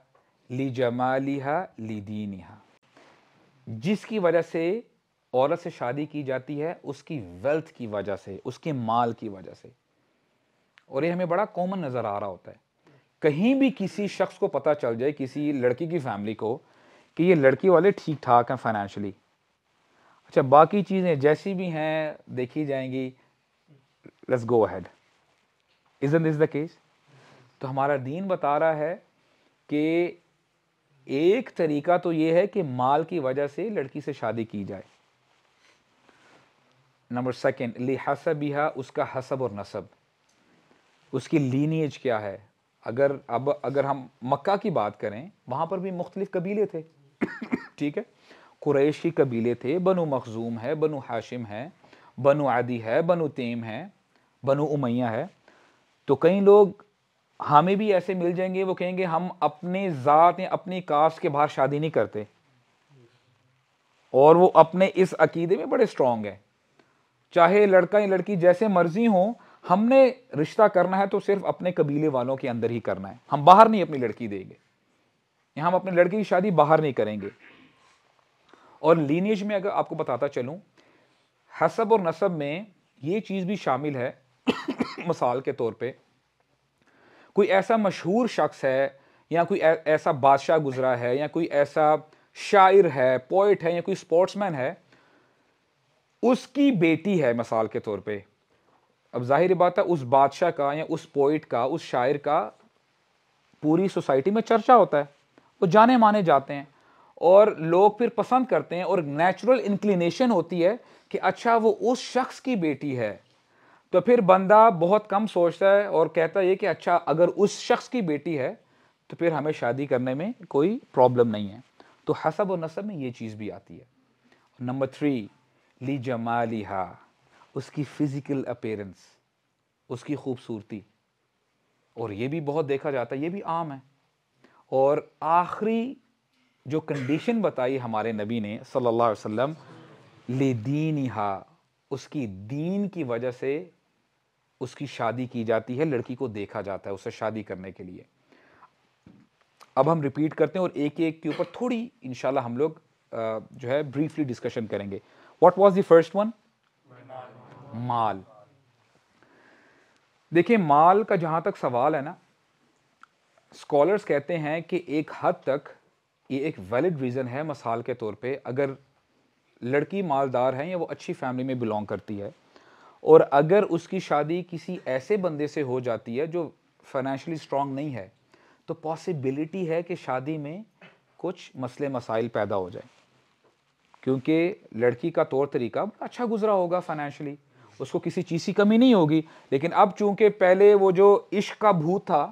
ली जमालिहा ली दीनिहा जिसकी वजह से औरत से शादी की जाती है उसकी वेल्थ की वजह से उसके माल की वजह से और ये हमें बड़ा कॉमन नज़र आ रहा होता है कहीं भी किसी शख्स को पता चल जाए किसी लड़की की फैमिली को कि ये लड़की वाले ठीक ठाक हैं फाइनेंशली अच्छा बाकी चीज़ें जैसी भी हैं देखी जाएंगी let's go ahead is this the case तो हमारा दीन बता रहा है कि एक तरीका तो ये है कि माल की वजह से लड़की से शादी की जाए नंबर सेकेंड लिहासा बिहा उसका हसब और नसब उसकी लीनियज क्या है अगर अब अगर हम मक्का की बात करें वहाँ पर भी मुख्तलिफ़ कबीले थे ठीक है कुरैश की कबीले थे बनु मखजूम है बनु हाशिम है बनु आदि है बनु तेम है बनु उमैया है तो कई लोग हमें भी ऐसे मिल जाएंगे वो कहेंगे हम अपने ज़ात या अपनी कास्ट के बाहर शादी नहीं करते और वो अपने इस अकीदे में बड़े स्ट्रांग हैं चाहे लड़का या लड़की जैसे मर्जी हो हमने रिश्ता करना है तो सिर्फ अपने कबीले वालों के अंदर ही करना है हम बाहर नहीं अपनी लड़की देंगे या हम अपनी लड़की की शादी बाहर नहीं करेंगे और लीनियज में अगर आपको बताता चलूं हसब और नसब में ये चीज़ भी शामिल है [COUGHS] मिसाल के तौर पर कोई ऐसा मशहूर शख्स है या कोई ऐसा बादशाह गुजरा है या कोई ऐसा शायर है पोइट है या कोई स्पोर्ट्समैन है उसकी बेटी है मिसाल के तौर पे अब जाहिर बात है उस बादशाह का या उस पोइट का उस शायर का पूरी सोसाइटी में चर्चा होता है वो जाने माने जाते हैं और लोग फिर पसंद करते हैं और नेचुरल इंक्लिनेशन होती है कि अच्छा वो उस शख्स की बेटी है तो फिर बंदा बहुत कम सोचता है और कहता है कि अच्छा अगर उस शख्स की बेटी है तो फिर हमें शादी करने में कोई प्रॉब्लम नहीं है तो हसब और नसब में ये चीज़ भी आती है नंबर थ्री ली हा उसकी फ़िज़िकल अपेयरेंस उसकी खूबसूरती और ये भी बहुत देखा जाता है ये भी आम है और आखिरी जो कंडीशन बताई हमारे नबी ने सल्लल्लाहु अलैहि वसल्लम ले दीन हा उसकी दीन की वजह से उसकी शादी की जाती है लड़की को देखा जाता है उसे शादी करने के लिए अब हम रिपीट करते हैं और एक एक के ऊपर थोड़ी इनशाला हम लोग जो है ब्रीफली डिस्कशन करेंगे what was the first one माल देखिए माल का जहां तक सवाल है ना स्कॉलर्स कहते हैं कि एक हद तक ये एक वैलिड रीज़न है मसाल के तौर पे अगर लड़की मालदार है या वो अच्छी फैमिली में बिलोंग करती है और अगर उसकी शादी किसी ऐसे बंदे से हो जाती है जो फाइनेंशली स्ट्रांग नहीं है तो पॉसिबिलिटी है कि शादी में कुछ मसले मसाइल पैदा हो जाए क्योंकि लड़की का तौर तरीका अच्छा गुजरा होगा फाइनेंशली उसको किसी चीज़ की कमी नहीं होगी लेकिन अब चूंकि पहले वो जो इश्क का भूत था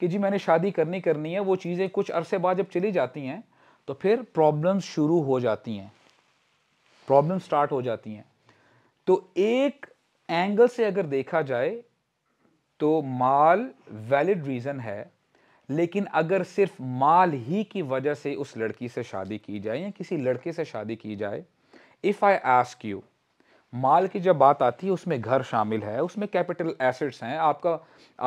कि जी मैंने शादी करनी करनी है वो चीज़ें कुछ अरसे बाद जब चली जाती हैं तो फिर प्रॉब्लम्स शुरू हो जाती हैं प्रॉब्लम स्टार्ट हो जाती हैं तो एक एंगल से अगर देखा जाए तो माल वैलिड रीज़न है लेकिन अगर सिर्फ माल ही की वजह से उस लड़की से शादी की जाए या किसी लड़के से शादी की जाए इफ़ आई आस्क यू माल की जब बात आती है उसमें घर शामिल है उसमें कैपिटल एसेट्स हैं आपका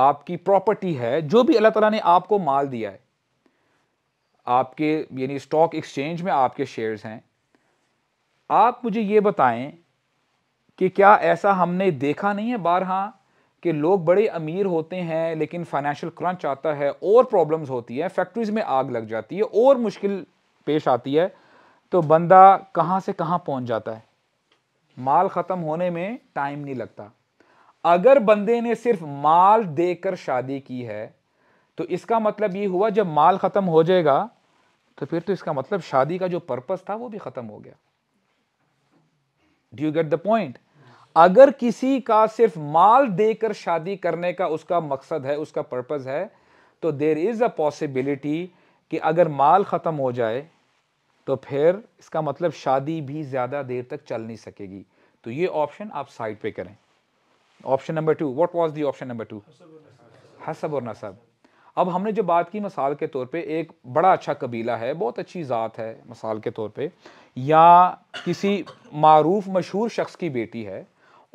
आपकी प्रॉपर्टी है जो भी अल्लाह ताला ने आपको माल दिया है आपके यानी स्टॉक एक्सचेंज में आपके शेयर्स हैं आप मुझे ये बताएं कि क्या ऐसा हमने देखा नहीं है बार हाँ कि लोग बड़े अमीर होते हैं लेकिन फाइनेंशियल क्रंच आता है और प्रॉब्लम्स होती है फैक्ट्रीज में आग लग जाती है और मुश्किल पेश आती है तो बंदा कहाँ से कहाँ पहुँच जाता है माल ख़त्म होने में टाइम नहीं लगता अगर बंदे ने सिर्फ माल देकर शादी की है तो इसका मतलब ये हुआ जब माल ख़त्म हो जाएगा तो फिर तो इसका मतलब शादी का जो पर्पस था वो भी ख़त्म हो गया do you get the point अगर किसी का सिर्फ माल देकर शादी करने का उसका मकसद है उसका पर्पज़ है तो देर इज़ अ पॉसिबिलिटी कि अगर माल ख़त्म हो जाए तो फिर इसका मतलब शादी भी ज़्यादा देर तक चल नहीं सकेगी तो ये ऑप्शन आप साइड पे करें option number two what was the option number two हसब और नसब अब हमने जो बात की मिसाल के तौर पे एक बड़ा अच्छा कबीला है बहुत अच्छी ज़ात है मिसाल के तौर पे या किसी मरूफ मशहूर शख्स की बेटी है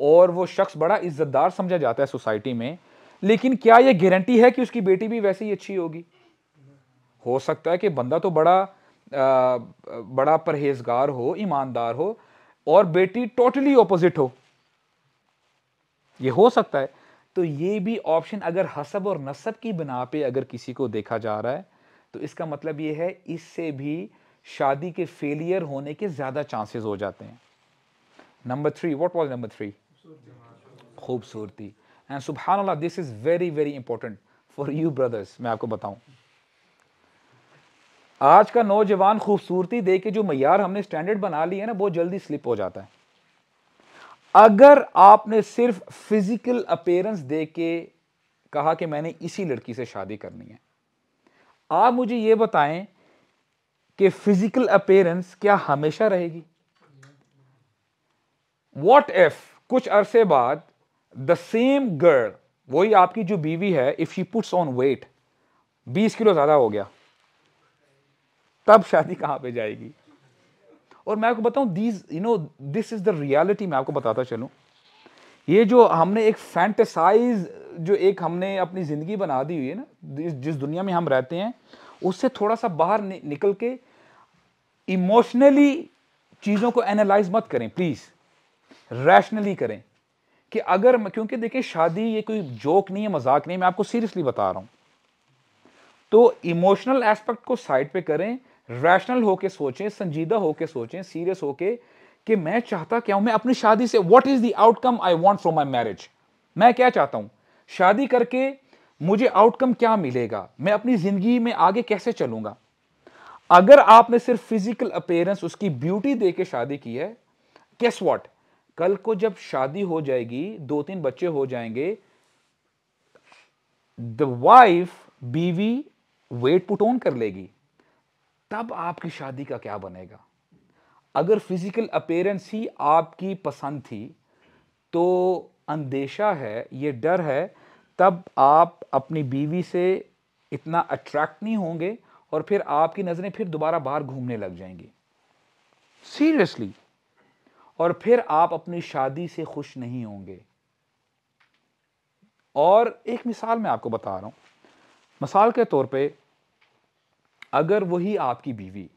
और वो शख्स बड़ा इज्जतदार समझा जाता है सोसाइटी में लेकिन क्या ये गारंटी है कि उसकी बेटी भी वैसे ही अच्छी होगी हो सकता है कि बंदा तो बड़ा आ, बड़ा परहेजगार हो ईमानदार हो और बेटी टोटली ऑपोजिट हो ये हो सकता है तो ये भी ऑप्शन अगर हसब और नसब की बिना पे अगर किसी को देखा जा रहा है तो इसका मतलब ये है इससे भी शादी के फेलियर होने के ज़्यादा चांसेस हो जाते हैं number three what was number three खूबसूरती एंड सुबहान this is very very important for you brothers मैं आपको बताऊं आज का नौजवान खूबसूरती दे के जो मैार हमने स्टैंडर्ड बना ली है ना बहुत जल्दी स्लिप हो जाता है अगर आपने सिर्फ फिजिकल अपेयरेंस दे के कहा कि मैंने इसी लड़की से शादी करनी है आप मुझे ये बताएं कि फिजिकल अपेयरेंस क्या हमेशा रहेगी वॉट एफ कुछ अरसे बाद द सेम गर्ल वही आपकी जो बीवी है if she puts on weight बीस किलो ज़्यादा हो गया तब शादी कहाँ पे जाएगी और मैं आपको बताऊं these you know this is the reality मैं आपको बताता चलूं ये जो हमने एक फैंटेसाइज जो एक हमने अपनी ज़िंदगी बना दी हुई है ना जिस दुनिया में हम रहते हैं उससे थोड़ा सा बाहर नि, निकल के इमोशनली चीज़ों को एनालाइज मत करें प्लीज़ रैशनली करें कि अगर क्योंकि देखें शादी ये कोई जोक नहीं है मजाक नहीं है मैं आपको सीरियसली बता रहा हूं तो इमोशनल एस्पेक्ट को साइड पे करें रैशनल होके सोचें संजीदा होके सोचें सीरियस होके कि मैं चाहता क्या हूं मैं अपनी शादी से what is the outcome I want from my marriage मैं क्या चाहता हूं शादी करके मुझे आउटकम क्या मिलेगा मैं अपनी जिंदगी में आगे कैसे चलूंगा अगर आपने सिर्फ फिजिकल अपेयरेंस उसकी ब्यूटी दे के शादी की है कैस वॉट कल को जब शादी हो जाएगी दो तीन बच्चे हो जाएंगे द वाइफ बीवी वेट पुट ऑन कर लेगी तब आपकी शादी का क्या बनेगा अगर फिजिकल अपेयरेंस ही आपकी पसंद थी तो अंदेशा है ये डर है तब आप अपनी बीवी से इतना अट्रैक्ट नहीं होंगे और फिर आपकी नज़रें फिर दोबारा बाहर घूमने लग जाएंगी सीरियसली और फिर आप अपनी शादी से खुश नहीं होंगे और एक मिसाल मैं आपको बता रहा हूँ मिसाल के तौर पे अगर वही आपकी बीवी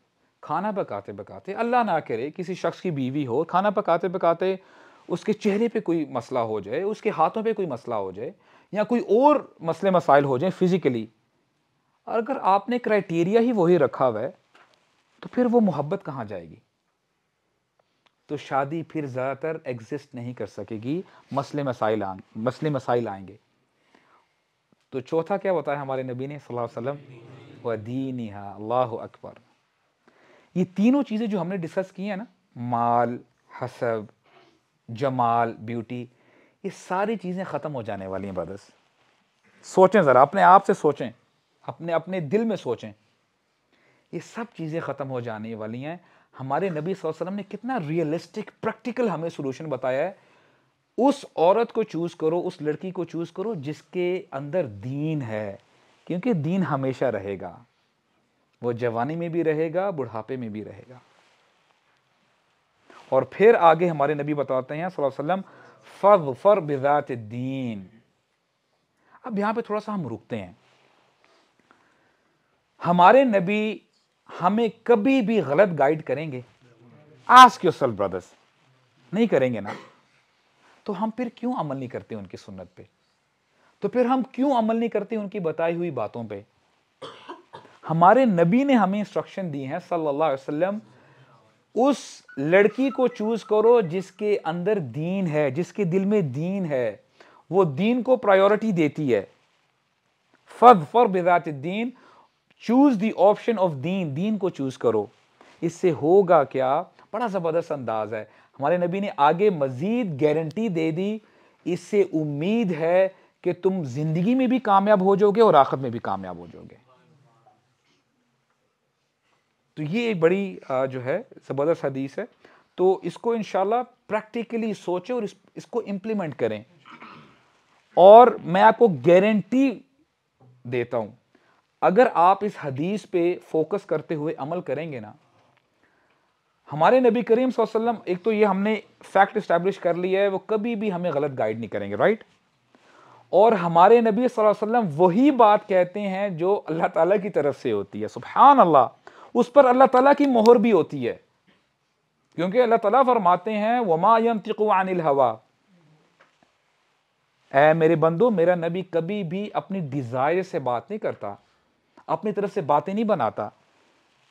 खाना पकाते पकाते अल्लाह ना करे किसी शख्स की बीवी हो खाना पकाते पकाते उसके चेहरे पे कोई मसला हो जाए उसके हाथों पे कोई मसला हो जाए या कोई और मसले मसाइल हो जाए फिज़िकली अगर आपने क्राइटेरिया ही वही रखा हुआ है तो फिर वो मोहब्बत कहाँ जाएगी तो शादी फिर ज़्यादातर एग्जिस्ट नहीं कर सकेगी मसले मसाइल आ मसले मसाइल आएंगे तो चौथा क्या होता है हमारे नबी ने वसल्लम व दीन अल्लाह अकबर ये तीनों चीज़ें जो हमने डिस्कस की हैं ना माल हसब जमाल ब्यूटी ये सारी चीज़ें ख़त्म हो जाने वाली हैं बदस सोचें ज़रा अपने आप से सोचें अपने अपने दिल में सोचें ये सब चीज़ें ख़त्म हो जाने वाली हैं हमारे नबी वसल्लम ने कितना रियलिस्टिक प्रैक्टिकल हमें सोल्यूशन बताया है उस औरत को चूज़ करो उस लड़की को चूज़ करो जिसके अंदर दीन है क्योंकि दीन हमेशा रहेगा वो जवानी में भी रहेगा बुढ़ापे में भी रहेगा और फिर आगे हमारे नबी बताते हैं वसल्लम फ़र्द फ़र बिजात दीन अब यहां पे थोड़ा सा हम रुकते हैं हमारे नबी हमें कभी भी गलत गाइड करेंगे आस्क योर सल ब्रदर्स नहीं करेंगे ना तो हम फिर क्यों अमल नहीं करते उनकी सुन्नत पे तो फिर हम क्यों अमल नहीं करते उनकी बताई हुई बातों पे हमारे नबी ने हमें इंस्ट्रक्शन दी है सल्लल्लाहु अलैहि वसल्लम उस लड़की को चूज करो जिसके अंदर दीन है जिसके दिल में दीन है वो दीन को प्रायोरिटी देती है फद फर बिजात दीन चूज़ दी ऑप्शन ऑफ दीन दीन को चूज़ करो इससे होगा क्या बड़ा ज़बरदस्त अंदाज है हमारे नबी ने आगे मज़ीद गारंटी दे दी इससे उम्मीद है कि तुम ज़िंदगी में भी कामयाब हो जाओगे और आखिर में भी कामयाब हो जाओगे तो ये एक बड़ी जो है ज़बरदस्त हदीस है तो इसको इनशाला प्रैक्टिकली सोचे और इस, इसको इम्प्लीमेंट करें और मैं आपको गारंटी देता हूँ अगर आप इस हदीस पे फोकस करते हुए अमल करेंगे ना हमारे नबी करीम वसल्लम एक तो ये हमने फैक्ट इस्टेब्लिश कर लिया है वो कभी भी हमें गलत गाइड नहीं करेंगे राइट और हमारे नबी वसल्लम वही बात कहते हैं जो अल्लाह ताला की तरफ से होती है सुबहान अल्लाह उस पर अल्लाह ताला की मोहर भी होती है क्योंकि अल्लाह ताला फरमाते हैं वमा यमतिकुआनिल हवा ए मेरे बंदो मेरा नबी कभी भी अपनी डिज़ायर से बात नहीं करता अपनी तरफ से बातें नहीं बनाता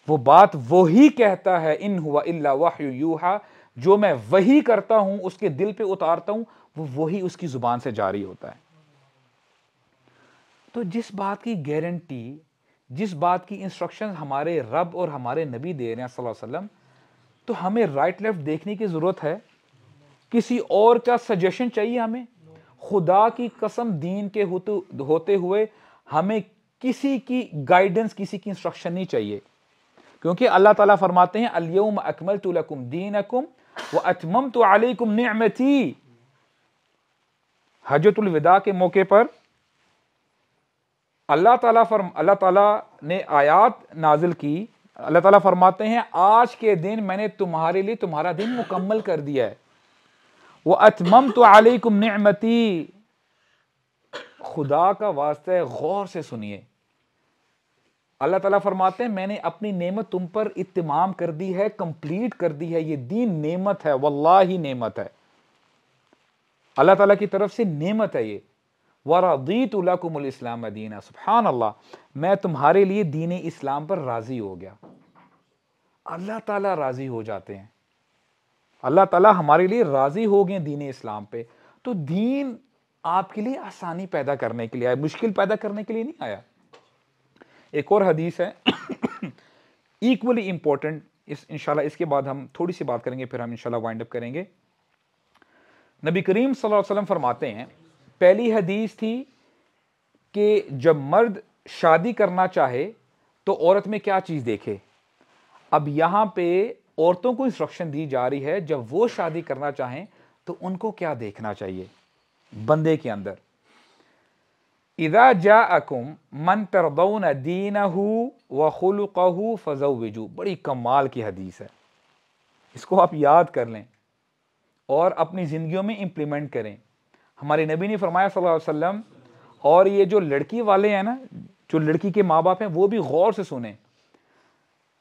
वो बात वो ही कहता है इन हुआ इल्ला वाह जो मैं वही करता हूं उसके दिल पे उतारता हूं वो वही उसकी जुबान से जारी होता है तो जिस बात की गारंटी जिस बात की इंस्ट्रक्शन हमारे रब और हमारे नबी दे रहे हैं सल्लल्लाहु अलैहि वसल्लम तो हमें राइट लेफ्ट देखने की ज़रूरत है किसी और का सजेशन चाहिए हमें खुदा की कसम दीन के होते हुए हमें किसी की गाइडेंस किसी की इंस्ट्रक्शन नहीं चाहिए क्योंकि अल्लाह ताला फरमाते हैं अलयम अकमल तुलकुम दीन अकुम व अतमम तो अलकुम नमती हजतुलविदा के मौके पर अल्लाह ताला फरम अल्लाह ताला ने आयात नाजिल की अल्लाह ताला फरमाते हैं आज के दिन मैंने तुम्हारे लिए तुम्हारा दिन मुकम्मल कर दिया है वो अतमम तो अलीकुम नमती खुदा का वास्ता गौर से सुनिए अल्लाह ताला फरमाते हैं मैंने अपनी नेमत तुम पर इतमाम कर दी है कंप्लीट कर दी है ये दीन नेमत है वल्ला ही नेमत है अल्लाह ताला की तरफ से नेमत है ये वरदीतुल्लाकुमस्लाम दीना सुबहान अल्लाह मैं तुम्हारे लिए दीन इस्लाम पर राज़ी हो गया अल्लाह ताला राज़ी हो जाते हैं अल्लाह ताला हमारे लिए राज़ी हो गए दीन इस्लाम पे तो दीन आपके लिए आसानी पैदा करने के लिए आया मुश्किल पैदा करने के लिए नहीं आया एक और हदीस है इक्वली [COUGHS] इम्पॉर्टेंट इस इंशाल्लाह इसके बाद हम थोड़ी सी बात करेंगे फिर हम इंशाल्लाह वाइंड अप करेंगे नबी करीम सल्लल्लाहु अलैहि वसल्लम फरमाते हैं पहली हदीस थी कि जब मर्द शादी करना चाहे तो औरत में क्या चीज़ देखे अब यहाँ पे औरतों को इंस्ट्रक्शन दी जा रही है जब वो शादी करना चाहें तो उनको क्या देखना चाहिए बंदे के अंदर इदा जा अकुम मन तरदौन दीन वखलू फजवजू बड़ी कमाल की हदीस है इसको आप याद कर लें और अपनी ज़िंदगियों में इम्प्लीमेंट करें हमारे नबी ने फरमाया सल्लल्लाहु अलैहि वसल्लम और ये जो लड़की वाले हैं ना जो लड़की के माँ बाप हैं वो भी गौर से सुने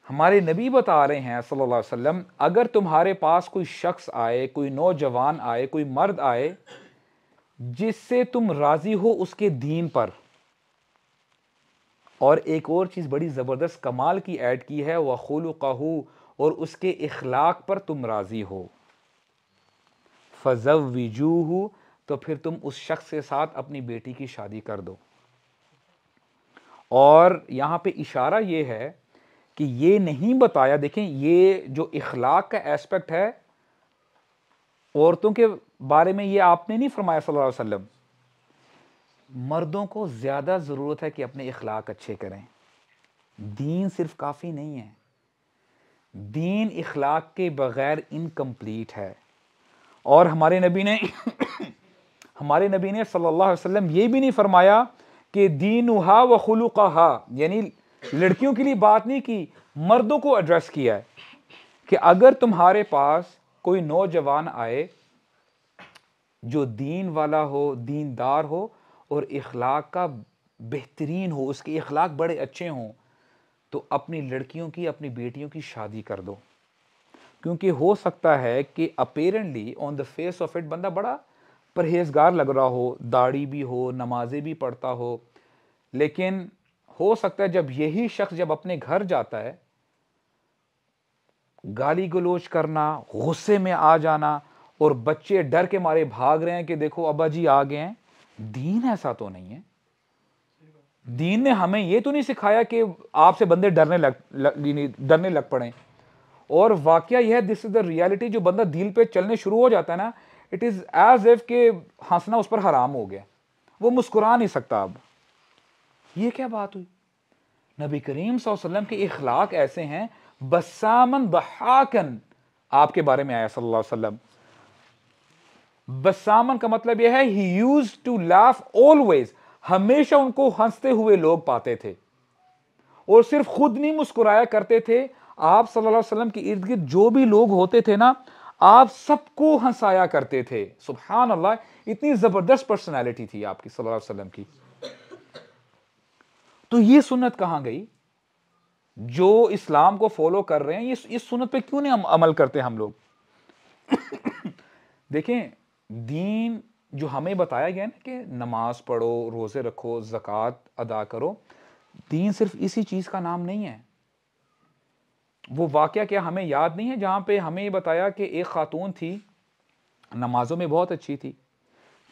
हमारे नबी बता रहे हैं सल्लल्लाहु अलैहि वसल्लम अगर तुम्हारे पास कोई शख्स आए कोई नौजवान आए कोई मर्द आए जिससे तुम राजी हो उसके दीन पर और एक और चीज़ बड़ी ज़बरदस्त कमाल की ऐड की है खुल कहू और उसके इखलाक पर तुम राज़ी हो फजव विजूह तो फिर तुम उस शख्स के साथ अपनी बेटी की शादी कर दो और यहाँ पे इशारा ये है कि ये नहीं बताया देखें ये जो इखलाक का एस्पेक्ट है औरतों के बारे में ये आपने नहीं फरमाया सल्लल्लाहु अलैहि वसल्लम मर्दों को ज़्यादा ज़रूरत है कि अपने इखलाक अच्छे करें दीन सिर्फ काफ़ी नहीं है दीन इखलाक के बग़ैर इनकम्प्लीट है और हमारे नबी ने [COUGHS] हमारे नबी ने सल्लल्लाहु अलैहि वसल्लम ये भी नहीं फरमाया कि दीन उहा व खलुका यानी लड़कियों के लिए बात नहीं की मर्दों को एड्रेस किया है कि अगर तुम्हारे पास कोई नौजवान आए जो दीन वाला हो दीनदार हो और इखलाक का बेहतरीन हो उसके इखलाक बड़े अच्छे हों तो अपनी लड़कियों की अपनी बेटियों की शादी कर दो क्योंकि हो सकता है कि apparently on the face of it बंदा बड़ा परहेजगार लग रहा हो दाढ़ी भी हो नमाजें भी पढ़ता हो लेकिन हो सकता है जब यही शख्स जब अपने घर जाता है गाली गलोच करना गुस्से में आ जाना और बच्चे डर के मारे भाग रहे हैं कि देखो अबा जी आ गए हैं दीन ऐसा तो नहीं है दीन ने हमें ये तो नहीं सिखाया कि आपसे बंदे डरने लग, लग डरने लग पड़े और वाक़ यह दिस इज़ द रियलिटी जो बंदा दिल पे चलने शुरू हो जाता है ना इट इज़ एज इफ के हंसना उस पर हराम हो गया वो मुस्कुरा नहीं सकता अब ये क्या बात हुई नबी करीम वसल्लम के इखलाक ऐसे हैं बसामन बहाकन आपके बारे में आया सल्लल्लाहु अलैहि वसल्लम बसामन का मतलब यह है he used to laugh always हमेशा उनको हंसते हुए लोग पाते थे और सिर्फ खुद नहीं मुस्कुराया करते थे आप सल्लल्लाहु अलैहि वसल्लम के इर्द गिर्द जो भी लोग होते थे ना आप सबको हंसाया करते थे सुबहान अल्लाह इतनी ज़बरदस्त पर्सनैलिटी थी आपकी सल्लल्लाहु अलैहि वसल्लम की तो ये सुन्नत कहां गई जो इस्लाम को फॉलो कर रहे हैं इस इस सुनत पे क्यों नहीं अमल करते हम लोग [COUGHS] देखें दीन जो हमें बताया गया ना कि नमाज पढ़ो रोज़े रखो ज़क़़त अदा करो दीन सिर्फ इसी चीज़ का नाम नहीं है वो वाक़ क्या हमें याद नहीं है जहाँ पे हमें ये बताया कि एक ख़ातून थी नमाज़ों में बहुत अच्छी थी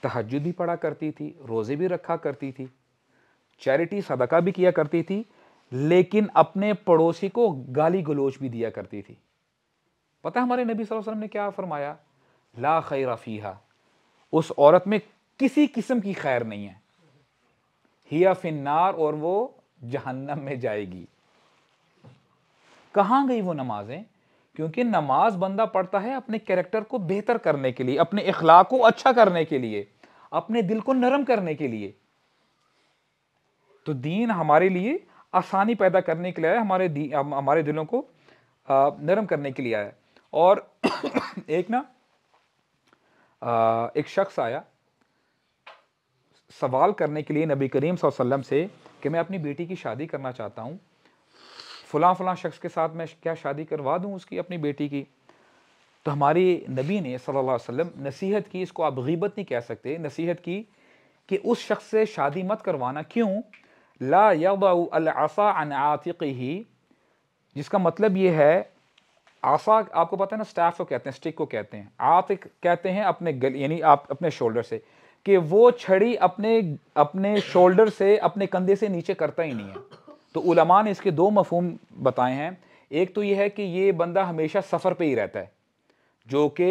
तहजद भी पढ़ा करती थी रोज़े भी रखा करती थी चैरिटी सदका भी किया करती थी लेकिन अपने पड़ोसी को गाली गलोच भी दिया करती थी पता है हमारे नबी वसल्लम ने क्या फरमाया ला खैर फीहा उस औरत में किसी किस्म की खैर नहीं है हिया फिन्नार और वो जहन्नम में जाएगी कहाँ गई वो नमाजें क्योंकि नमाज बंदा पढ़ता है अपने कैरेक्टर को बेहतर करने के लिए अपने इखलाक को अच्छा करने के लिए अपने दिल को नरम करने के लिए तो दीन हमारे लिए आसानी पैदा करने के लिए आया हमारे हमारे दिलों को नरम करने के लिए आया और [COUGHS] एक ना एक शख्स आया सवाल करने के लिए नबी करीम वसल्लम से कि मैं अपनी बेटी की शादी करना चाहता हूँ फ़लाँ फ़लाँ शख्स के साथ मैं क्या शादी करवा दूँ उसकी अपनी बेटी की तो हमारे नबी ने सल्लल्लाहु अलैहि वसल्लम नसीहत की इसको आप गीबत नहीं कह सकते नसीहत की कि उस शख्स से शादी मत करवाना क्यों ला यदासा अन आतिकी ही जिसका मतलब ये है आसा आपको पता है ना स्टाफ को कहते हैं स्टिक को कहते हैं आतिक कहते हैं अपने गल यानी आप अपने शोल्डर से कि वो छड़ी अपने अपने शोल्डर से अपने कंधे से नीचे करता ही नहीं है तो उलमा ने इसके दो मफहम बताए हैं एक तो ये है कि ये बंदा हमेशा सफ़र पे ही रहता है जो कि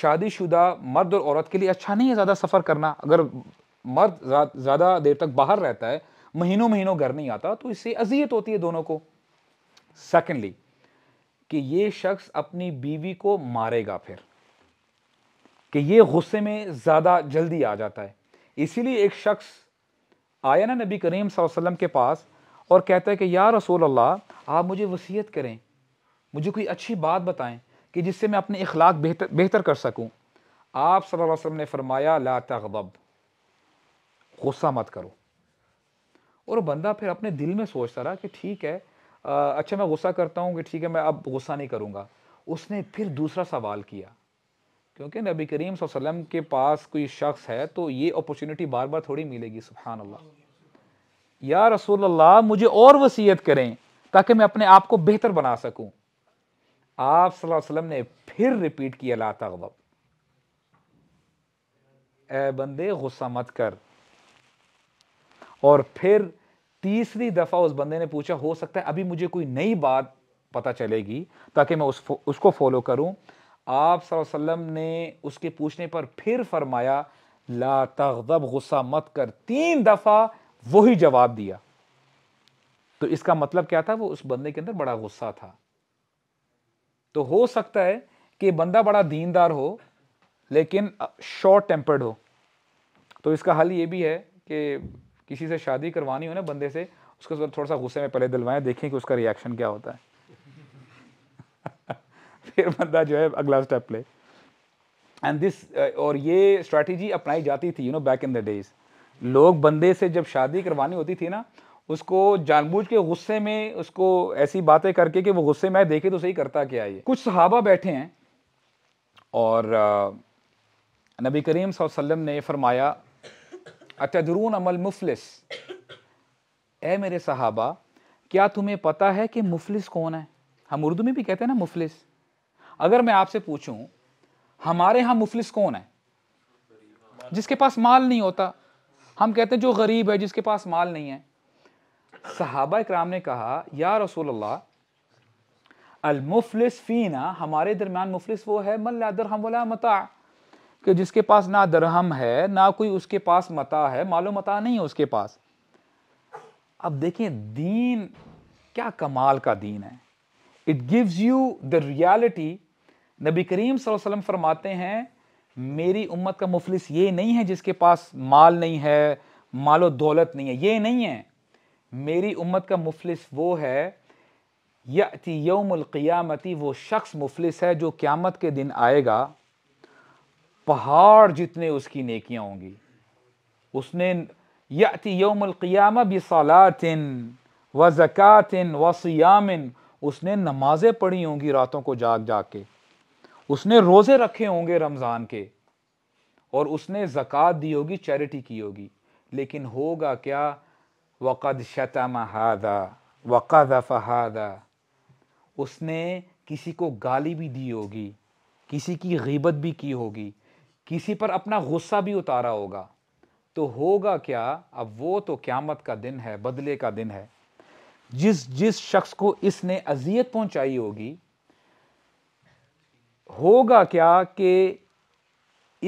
शादीशुदा मर्द और औरत के लिए अच्छा नहीं है ज़्यादा सफ़र करना अगर मर्द ज़्यादा देर तक बाहर रहता है महीनों महीनों घर नहीं आता तो इससे अजियत होती है दोनों को सेकेंडली कि ये शख्स अपनी बीवी को मारेगा फिर कि ये गुस्से में ज़्यादा जल्दी आ जाता है इसीलिए एक शख्स आया ना नबी करीम वसल्लम के पास और कहता है कि या रसूल अल्लाह आप मुझे वसीयत करें मुझे कोई अच्छी बात बताएं कि जिससे मैं अपने इखलाक बेहतर बेहतर कर सकूं आप सल्लल्लाहु अलैहि वसल्लम ने फरमाया ला तगब गुस्सा मत करो और बंदा फिर अपने दिल में सोचता रहा कि ठीक है अच्छा मैं गुस्सा करता हूँ कि ठीक है मैं अब गुस्सा नहीं करूँगा उसने फिर दूसरा सवाल किया क्योंकि नबी करीम वसल्लम के पास कोई शख्स है तो ये अपॉर्चुनिटी बार बार थोड़ी मिलेगी सुबहान अल्लाह या रसूल अल्लाह मुझे और वसीयत करें ताकि मैं अपने आप को बेहतर बना सकूं आप वसल्लम ने फिर रिपीट किया ला तब ए बंदे गुस्सा मत कर और फिर तीसरी दफ़ा उस बंदे ने पूछा हो सकता है अभी मुझे कोई नई बात पता चलेगी ताकि मैं उस उसको फॉलो करूं आप वसल्लम ने उसके पूछने पर फिर फरमाया ला तब गुस्सा मत कर तीन दफ़ा वही जवाब दिया तो इसका मतलब क्या था वो उस बंदे के अंदर बड़ा गुस्सा था तो हो सकता है कि बंदा बड़ा दीनदार हो लेकिन शॉर्ट टेम्पर्ड हो तो इसका हल ये भी है कि किसी से शादी करवानी हो ना बंदे से उसको थोड़ा सा गुस्से में पहले दिलवाएं देखें कि उसका रिएक्शन क्या होता है [LAUGHS] फिर बंदा जो है अगला स्टेप ले एंड दिस uh, और ये स्ट्रैटेजी अपनाई जाती थी you know back in the days लोग बंदे से जब शादी करवानी होती थी ना उसको जानबूझ के गुस्से में उसको ऐसी बातें करके कि वो गुस्से में देखे तो सही करता क्या ये कुछ सहाबा बैठे हैं और uh, नबी करीम वसल्लम ने फरमाया अतदरून अमल मुफलिस ए मेरे सहाबा क्या तुम्हें पता है कि मुफलिस कौन है हम उर्दू में भी कहते हैं ना मुफलिस अगर मैं आपसे पूछूं हमारे यहाँ मुफलिस कौन है जिसके पास माल नहीं होता हम कहते हैं जो गरीब है जिसके पास माल नहीं है सहाबा इक्राम ने कहा या रसूल मुफलिस फ़ीना हमारे दरमियान मुफलिस वो है मल्ला हम मता कि जिसके पास ना दरहम है ना कोई उसके पास मता है मालो मता नहीं है उसके पास अब देखें दीन क्या कमाल का दीन है it gives you the reality नबी करीम वसल्लम फरमाते हैं मेरी उम्मत का मुफलिस ये नहीं है जिसके पास माल नहीं है मालो दौलत नहीं है ये नहीं है मेरी उम्मत का मुफलिस वो है यति क़ियामती वो शख्स मुफलिस है जो क़्यामत के दिन आएगा पहाड़ जितने उसकी नेकियां होंगी उसने याति यौमक़ियाम बसलातिन व ज़क़ातिन व सियामिन उसने नमाज़ें पढ़ी होंगी रातों को जाग जाग के उसने रोज़े रखे होंगे रमज़ान के और उसने ज़क़़त दी होगी चैरिटी की होगी लेकिन होगा क्या वक़द शतम हादा वक़द फ़हादा उसने किसी को गाली भी दी होगी किसी की गिबत भी की होगी किसी पर अपना गुस्सा भी उतारा होगा तो होगा क्या अब वो तो क्यामत का दिन है बदले का दिन है जिस जिस शख्स को इसने अजियत पहुंचाई होगी होगा क्या कि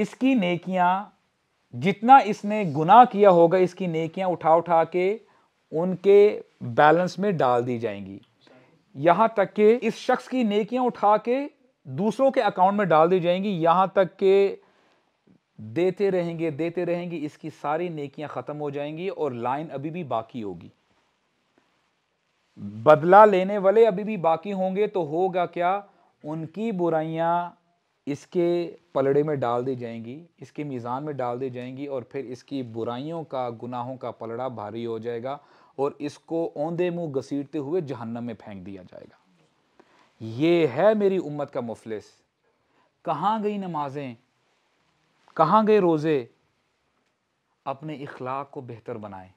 इसकी नेकियां जितना इसने गुनाह किया होगा इसकी नेकियां उठा उठा के उनके बैलेंस में डाल दी जाएंगी यहाँ तक कि इस शख्स की नेकियां उठा के दूसरों के अकाउंट में डाल दी जाएंगी यहाँ तक कि देते रहेंगे देते रहेंगे इसकी सारी नेकियां ख़त्म हो जाएंगी और लाइन अभी भी बाकी होगी बदला लेने वाले अभी भी बाकी होंगे तो होगा क्या उनकी बुराइयां इसके पलड़े में डाल दी जाएंगी इसके मीज़ान में डाल दी जाएंगी और फिर इसकी बुराइयों का गुनाहों का पलड़ा भारी हो जाएगा और इसको औंधे मुंह घसीटते हुए जहन्नम में फेंक दिया जाएगा ये है मेरी उम्मत का मुफलिस कहाँ गई नमाजें कहाँ गए रोज़े अपने इखलाक को बेहतर बनाए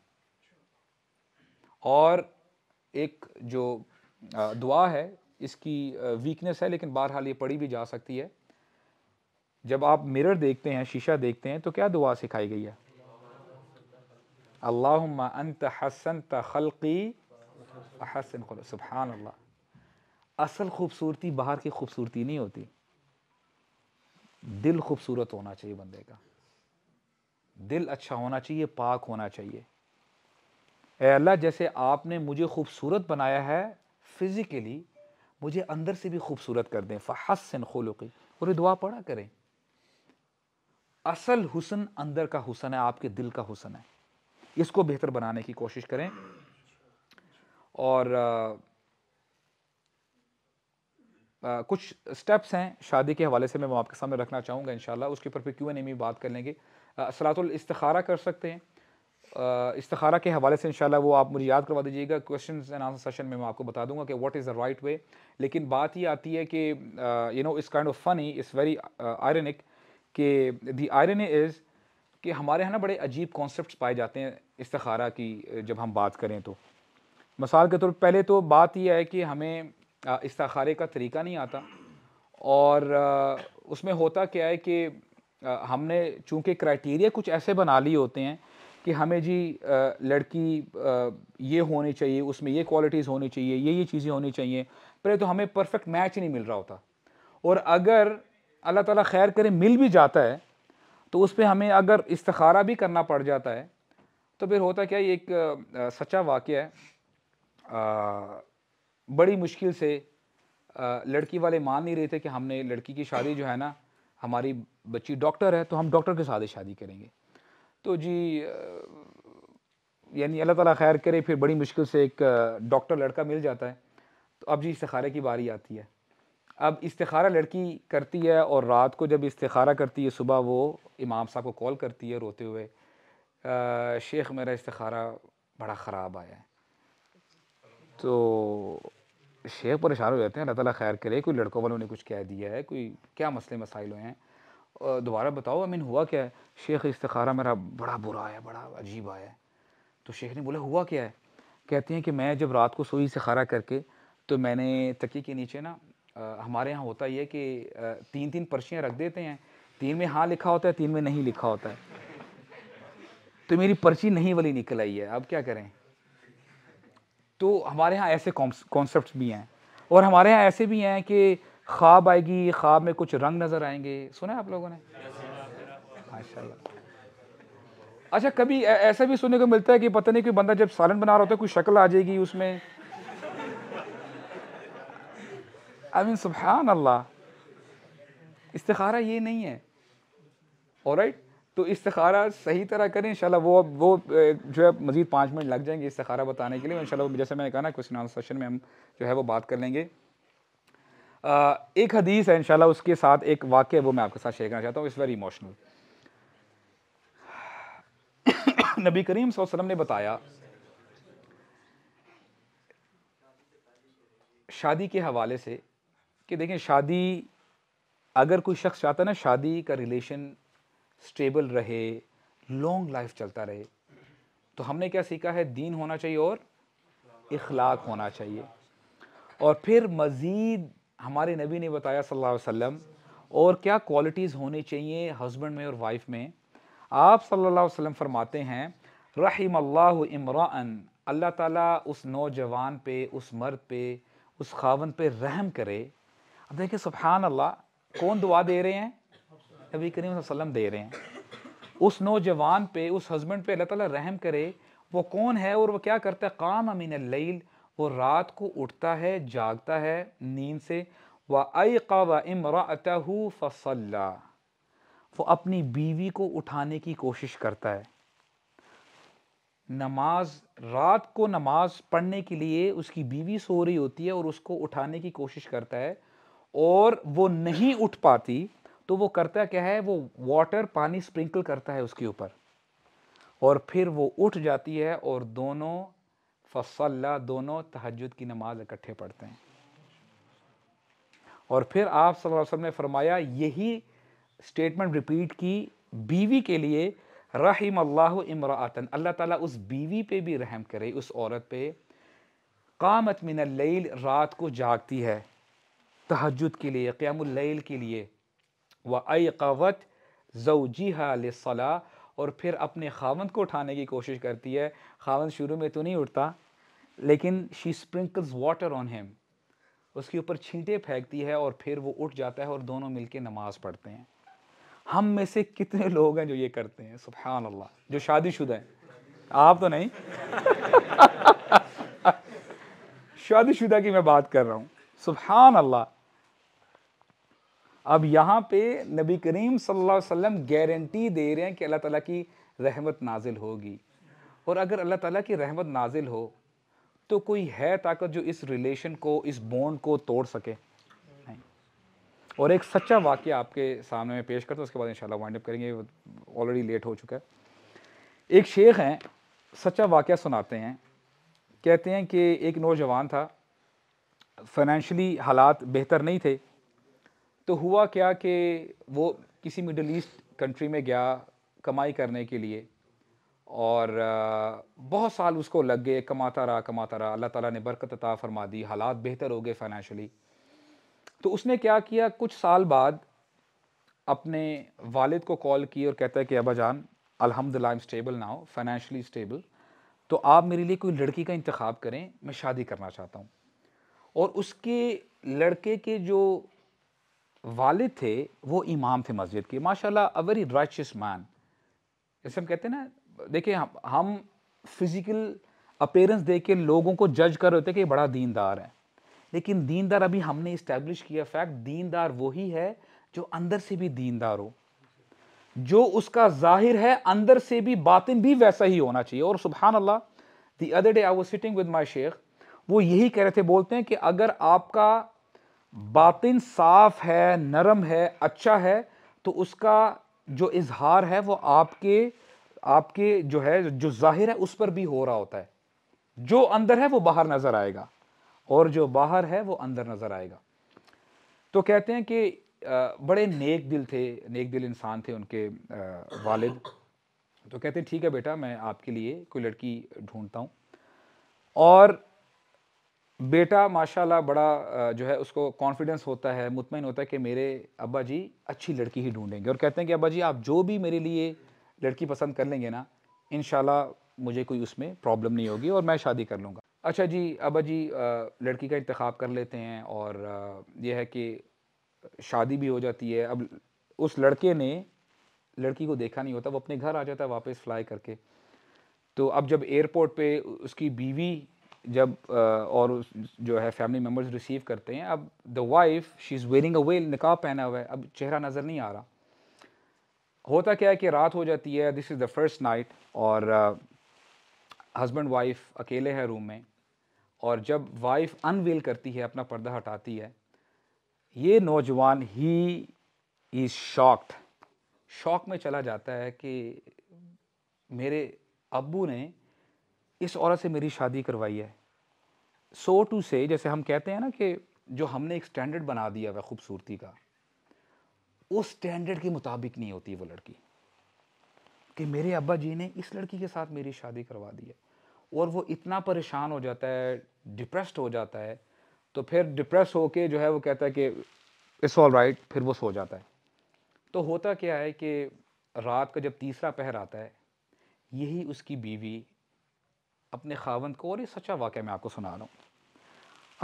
और एक जो दुआ है इसकी वीकनेस है लेकिन बहरहाल ये पढ़ी भी जा सकती है जब आप मिरर देखते हैं शीशा देखते हैं तो क्या दुआ सिखाई गई है अल्लाह अंत हसन तलकी हसन सुबहान अल्लाह असल खूबसूरती बाहर की खूबसूरती नहीं होती दिल खूबसूरत होना चाहिए बंदे का दिल अच्छा होना चाहिए पाक होना चाहिए अल्लाह जैसे आपने मुझे खूबसूरत बनाया है फिज़िकली मुझे अंदर से भी खूबसूरत कर दें फ़हसन खोलोकी और दुआ पढ़ा करें असल हुसन अंदर का हुसन है आपके दिल का हुसन है इसको बेहतर बनाने की कोशिश करें और आ, कुछ स्टेप्स हैं शादी के हवाले से मैं वो आपके सामने रखना चाहूँगा इन उसके ऊपर फिर क्यों नहीं बात कर लेंगे सलातुल इस्तखारा कर सकते हैं इस्तारा के हवाले से इन वो आप मुझे याद करवा दीजिएगा क्वेश्चन एंड आंसर सेशन में मैं आपको बता दूंगा कि what is the right way लेकिन बात ये आती है कि यू नो इस kind of funny is very ironic कि दी आयरन इज़ कि हमारे यहाँ ना बड़े अजीब कॉन्सेप्ट पाए जाते हैं इसतखारा की जब हम बात करें तो मिसाल के तौर पर पहले तो बात यह है कि हमें इसखारे का तरीका नहीं आता और उसमें होता क्या है कि हमने चूंकि क्राइटेरिया कुछ ऐसे बना लिए होते हैं कि हमें जी लड़की ये होनी चाहिए उसमें ये क्वालिटीज़ होनी चाहिए ये ये चीज़ें होनी चाहिए पर तो हमें परफेक्ट मैच नहीं मिल रहा होता और अगर अल्लाह ताला खैर करे मिल भी जाता है तो उस पर हमें अगर इस्तारा भी करना पड़ जाता है तो फिर होता क्या एक सच्चा वाक्य है बड़ी मुश्किल से लड़की वाले मान नहीं रहे थे कि हमने लड़की की शादी जो है ना हमारी बच्ची डॉक्टर है तो हम डॉक्टर के साथ ही शादी करेंगे तो जी यानी अल्लाह ताला खैर करे फिर बड़ी मुश्किल से एक डॉक्टर लड़का मिल जाता है तो अब जी इस्तारे की बारी आती है अब इस्तारा लड़की करती है और रात को जब इस्तारा करती है सुबह वो इमाम साहब को कॉल करती है रोते हुए शेख मेरा इस्तारा बड़ा ख़राब आया है तो शेख परेशान हो जाते हैं अल्लाह ताला खैर करे कोई लड़कों वालों ने कुछ कह दिया है कोई क्या मसले मसाइल हुए हैं दोबारा बताओ अमीन हुआ क्या है शेख इस्तारा मेरा बड़ा बुरा आया बड़ा अजीब आया है तो शेख ने बोला हुआ क्या है कहती हैं कि मैं जब रात को सोई इस्तारा करके तो मैंने तकी के नीचे ना हमारे यहाँ होता ये कि तीन तीन पर्चियाँ रख देते हैं तीन में हाँ लिखा होता है तीन में नहीं लिखा होता है तो मेरी पर्ची नहीं वाली निकल आई है अब क्या करें तो हमारे यहाँ ऐसे कॉन्सेप्ट भी हैं और हमारे यहाँ ऐसे भी हैं कि ख्वाब आएगी ख्वाब में कुछ रंग नज़र आएंगे सुना है आप लोगों ने माशा अच्छा कभी ऐसा भी सुनने को मिलता है कि पता नहीं कोई बंदा जब सालन बना रहा होता है कोई शक्ल आ जाएगी उसमें आई मीन सुबहान अल्लाह इस्तारा ये नहीं है और राइट तो इस्तारा सही तरह करें इन वो वो जो है मज़ीद पाँच मिनट लग जाएंगे इस्तारा बताने के लिए इन जैसे मैंने कहा ना क्वेश्चन आंसर सेशन में हम जो है वो बात कर लेंगे आ, एक हदीस है इनशाला उसके साथ एक वाक्य वो मैं आपके साथ शेयर करना चाहता हूँ इट्स वेरी इमोशनल नबी करीम वसल्लम ने बताया शादी के हवाले से कि देखें शादी अगर कोई शख्स चाहता है ना शादी का रिलेशन स्टेबल रहे लॉन्ग लाइफ चलता रहे तो हमने क्या सीखा है दीन होना चाहिए और इखलाक होना चाहिए और फिर मज़ीद हमारे नबी ने बताया सल्लल्लाहु अलैहि वसल्लम और क्या क्वालिटीज़ होनी चाहिए हस्बैंड में और वाइफ में आप सल्लल्लाहु अलैहि वसल्लम फरमाते हैं रहीम अल्लाह इमरान अल्लाह ताला उस नौजवान पे उस मर्द पे उस खावन पे रहम करे अब देखिए सुबहान अल्लाह कौन दुआ दे रहे हैं नबी करीम वसल्लम दे रहे हैं उस नौजवान पे उस हस्बैंड पे अल्लाह ताला रहम करे वो कौन है और वो क्या करता है काम अमीन लईल वो रात को उठता है जागता है नींद से व आई कवा इमराता फसल्ला वो अपनी बीवी को उठाने की कोशिश करता है नमाज रात को नमाज पढ़ने के लिए उसकी बीवी सो रही होती है और उसको उठाने की कोशिश करता है और वो नहीं उठ पाती तो वो करता क्या है वो वाटर पानी स्प्रिंकल करता है उसके ऊपर और फिर वो उठ जाती है और दोनों फसल्ला दोनों तहजद की नमाज इकट्ठे पढ़ते हैं और फिर आप सल्लल्लाहु ने फरमाया यही स्टेटमेंट रिपीट की बीवी के लिए रहीम अल्लाह इमरातन अल्लाह ताला उस बीवी पे भी रहम करे उस औरत पे कामत मिनल रात को जागती है तहजद के लिए क़्यामुल्लैल के लिए व क़वत जवजी हालसला और फिर अपने खावंद को उठाने की कोशिश करती है खावंद शुरू में तो नहीं उठता लेकिन she sprinkles water on him उसके ऊपर छींटे फेंकती है और फिर वो उठ जाता है और दोनों मिलके नमाज पढ़ते हैं हम में से कितने लोग हैं जो ये करते हैं सुफहान अल्लाह जो शादीशुदा हैं आप तो नहीं [LAUGHS] शादीशुदा की मैं बात कर रहा हूँ सुबहान अल्लाह अब यहाँ पे नबी करीम सल्लल्लाहु अलैहि वसल्लम गारंटी दे रहे हैं कि अल्लाह ताला की रहमत नाजिल होगी और अगर अल्लाह ताला की रहमत नाजिल हो तो कोई है ताकत जो इस रिलेशन को इस बॉन्ड को तोड़ सके और एक सच्चा वाक्य आपके सामने में पेश करता हूँ उसके बाद इंशाल्लाह वाइंड अप करेंगे ऑलरेडी लेट हो चुका है एक शेख हैं सच्चा वाक़ सुनाते हैं कहते हैं कि एक नौजवान था फाइनेंशली हालात बेहतर नहीं थे तो हुआ क्या कि वो किसी मिडल ईस्ट कंट्री में गया कमाई करने के लिए और बहुत साल उसको लग गए कमाता रहा कमाता रहा अल्लाह ताला ने बरकत अता फरमा दी हालात बेहतर हो गए फाइनेंशली तो उसने क्या किया कुछ साल बाद अपने वालिद को कॉल की और कहता है कि अबा जान अलहमदिल्ला एम स्टेबल ना हो फाइनेंशली स्टेबल तो आप मेरे लिए कोई लड़की का इंतखब करें मैं शादी करना चाहता हूँ और उसके लड़के के जो वालिद थे वो इमाम थे मस्जिद के माशाल्लाह अ वेरी राइचस मैन जैसे हम कहते हैं ना देखिए हम हम फिज़िकल अपेरेंस दे के लोगों को जज कर रहे होते कि बड़ा दीनदार है लेकिन दीनदार अभी हमने इस्टेब्लिश किया फैक्ट दीनदार वही है जो अंदर से भी दीनदार हो जो उसका जाहिर है अंदर से भी बातिन भी वैसा ही होना चाहिए और सुबहान अल्लाह the other day I was sitting with my शेख वो यही कह रहे थे बोलते हैं कि अगर आपका बातिन साफ है नरम है अच्छा है तो उसका जो इजहार है वो आपके आपके जो है जो जाहिर है उस पर भी हो रहा होता है जो अंदर है वो बाहर नज़र आएगा और जो बाहर है वो अंदर नज़र आएगा तो कहते हैं कि बड़े नेक दिल थे नेक दिल इंसान थे उनके वालिद तो कहते हैं ठीक है बेटा मैं आपके लिए कोई लड़की ढूंढता हूँ और बेटा माशाल्लाह बड़ा जो है उसको कॉन्फिडेंस होता है मुतमिन होता है कि मेरे अब्बा जी अच्छी लड़की ही ढूंढेंगे और कहते हैं कि अब्बा जी आप जो भी मेरे लिए लड़की पसंद कर लेंगे ना इन मुझे कोई उसमें प्रॉब्लम नहीं होगी और मैं शादी कर लूँगा अच्छा जी अब्बा जी लड़की का इंतखा कर लेते हैं और यह है कि शादी भी हो जाती है अब उस लड़के ने लड़की को देखा नहीं होता वो अपने घर आ जाता है वापस फ्लाई करके तो अब जब एयरपोर्ट पे उसकी बीवी जब और जो है फैमिली मेम्बर्स रिसीव करते हैं अब the wife she is wearing a veil निकाह पहना हुआ है अब चेहरा नज़र नहीं आ रहा होता क्या है कि रात हो जाती है this is the first night और हस्बैंड वाइफ अकेले है रूम में और जब वाइफ अनवील करती है अपना पर्दा हटाती है ये नौजवान ही इज़ शॉक्ड शॉक में चला जाता है कि मेरे अबू ने इस औरत से मेरी शादी करवाई है सो टू से जैसे हम कहते हैं ना कि जो हमने एक स्टैंडर्ड बना दिया हुआ खूबसूरती का उस स्टैंडर्ड के मुताबिक नहीं होती वो लड़की कि मेरे अब्बा जी ने इस लड़की के साथ मेरी शादी करवा दी है और वो इतना परेशान हो जाता है डिप्रेस्ड हो जाता है तो फिर डिप्रेस होके जो है वो कहता है कि इट्स ऑल राइट फिर वो सो जाता है तो होता क्या है कि रात का जब तीसरा पहर आता है यही उसकी बीवी अपने खावंद को और ये सच्चा वाक़ मैं आपको सुना रहा हूँ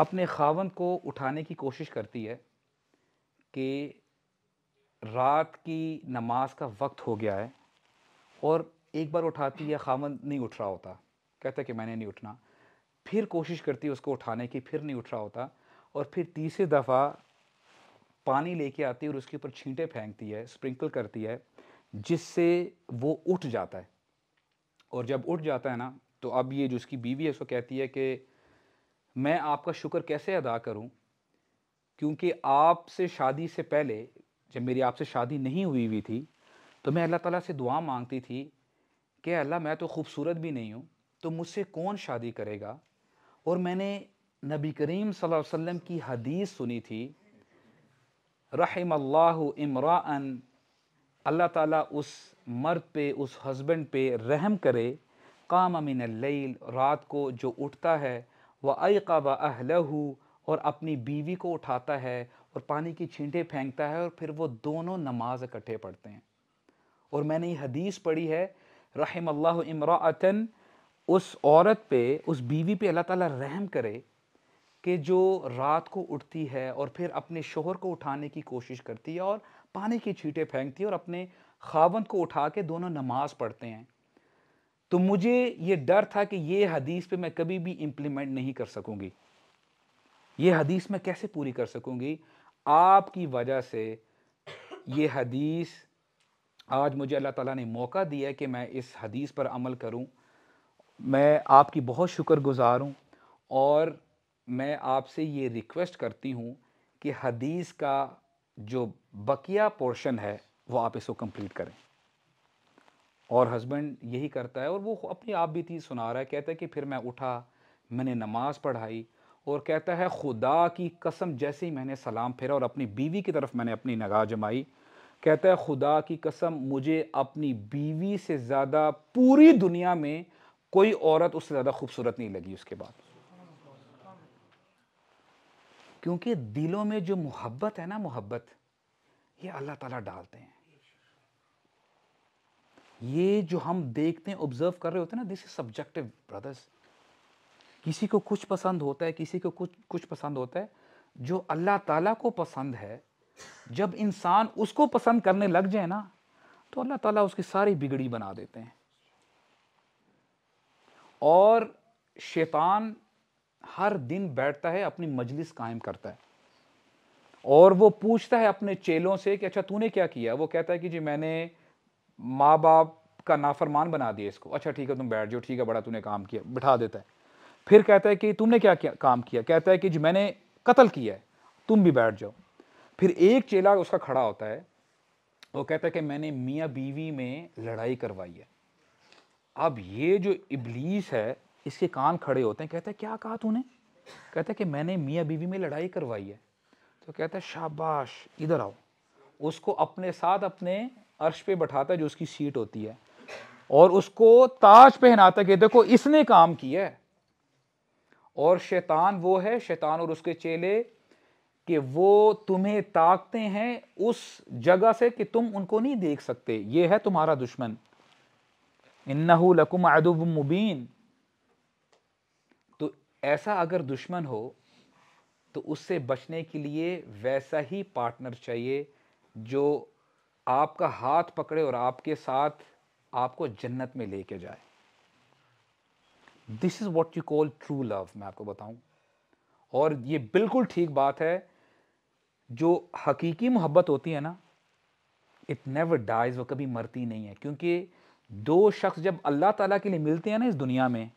अपने खावंद को उठाने की कोशिश करती है कि रात की नमाज का वक्त हो गया है और एक बार उठाती है खावंद नहीं उठ रहा होता कहता है कि मैंने नहीं उठना फिर कोशिश करती है उसको उठाने की फिर नहीं उठ रहा होता और फिर तीसरी दफ़ा पानी लेके आती है और उसके ऊपर छींटे फेंकती है स्प्रिंकल करती है जिससे वो उठ जाता है और जब उठ जाता है ना तो अब ये जो उसकी बीवी है उसको कहती है कि मैं आपका शुक्र कैसे अदा करूं क्योंकि आपसे शादी से पहले जब मेरी आपसे शादी नहीं हुई हुई थी तो मैं अल्लाह ताला से दुआ मांगती थी कि अल्लाह मैं तो खूबसूरत भी नहीं हूँ तो मुझसे कौन शादी करेगा और मैंने नबी करीम सल्लल्लाहु अलैहि वसल्लम की हदीस सुनी थी रहम अल्लाह इमरान अल्लाह ताला उस मर्द पे उस हस्बैंड पे रहम करे काम मिन रात को जो उठता है वह अयका व अहलहू और अपनी बीवी को उठाता है और पानी की छींटे फेंकता है और फिर वो दोनों नमाज इकट्ठे पढ़ते हैं और मैंने ये हदीस पढ़ी है रहम अल्लाह इमरातन उस औरत पे उस बीवी पे अल्लाह ताला रहम करे कि जो रात को उठती है और फिर अपने शोहर को उठाने की कोशिश करती है और पानी की छींटे फेंकती है और अपने खावन को उठा के दोनों नमाज पढ़ते हैं तो मुझे ये डर था कि ये हदीस पे मैं कभी भी इम्प्लीमेंट नहीं कर सकूंगी ये हदीस मैं कैसे पूरी कर सकूंगी आपकी वजह से ये हदीस आज मुझे अल्लाह ताला ने मौका दिया कि मैं इस हदीस पर अमल करूं मैं आपकी बहुत शुक्रगुजार हूं और मैं आपसे ये रिक्वेस्ट करती हूँ कि हदीस का जो बकिया पोर्शन है वो आप इसको कंप्लीट करें और हस्बैंड यही करता है और वो अपनी आप भी थी सुना रहा है कहता है कि फिर मैं उठा मैंने नमाज़ पढ़ाई और कहता है खुदा की कसम जैसे ही मैंने सलाम फेरा और अपनी बीवी की तरफ मैंने अपनी नगाह जमाई कहता है खुदा की कसम मुझे अपनी बीवी से ज़्यादा पूरी दुनिया में कोई औरत उससे ज़्यादा खूबसूरत नहीं लगी उसके बाद क्योंकि दिलों में जो मोहब्बत है ना मोहब्बत ये अल्लाह ताला डालते हैं ये जो हम देखते हैं ऑब्जर्व कर रहे होते हैं ना दिस इज सब्जेक्टिव ब्रदर्स किसी को कुछ पसंद होता है किसी को कुछ कुछ पसंद होता है जो अल्लाह ताला को पसंद है जब इंसान उसको पसंद करने लग जाए ना तो अल्लाह ताला उसकी सारी बिगड़ी बना देते हैं और शैतान हर दिन बैठता है अपनी मजलिस कायम करता है और वो पूछता है अपने चेलों से कि अच्छा तूने क्या किया वो कहता है कि जी मैंने माँ बाप का नाफरमान बना दिया इसको अच्छा ठीक है तुम बैठ जाओ ठीक है बड़ा तूने काम किया बिठा देता है फिर कहता है कि तुमने क्या किया काम किया कहता है कि जी मैंने कत्ल किया है तुम भी बैठ जाओ फिर एक चेला उसका खड़ा होता है वो कहता है कि मैंने मियाँ बीवी में लड़ाई करवाई है अब ये जो इबलीस है इसके कान खड़े होते हैं कहता है क्या कहा तूने कहता है कि मैंने मियाँ बीवी में लड़ाई करवाई है तो कहता है शाबाश इधर आओ उसको अपने साथ अपने अर्श पे बैठाता है जो उसकी सीट होती है और उसको ताज पहनाता कि देखो इसने काम किया है और शैतान वो है शैतान और उसके चेले कि वो तुम्हें ताकते हैं उस जगह से कि तुम उनको नहीं देख सकते ये है तुम्हारा दुश्मन इन्नहु लकुम अदुब मुबीन तो ऐसा अगर दुश्मन हो तो उससे बचने के लिए वैसा ही पार्टनर चाहिए जो आपका हाथ पकड़े और आपके साथ आपको जन्नत में लेके जाए this is what you call true love मैं आपको बताऊं और ये बिल्कुल ठीक बात है जो हकीकी मोहब्बत होती है ना इट नेवर डाइज वो कभी मरती नहीं है क्योंकि दो शख्स जब अल्लाह ताला के लिए मिलते हैं ना इस दुनिया में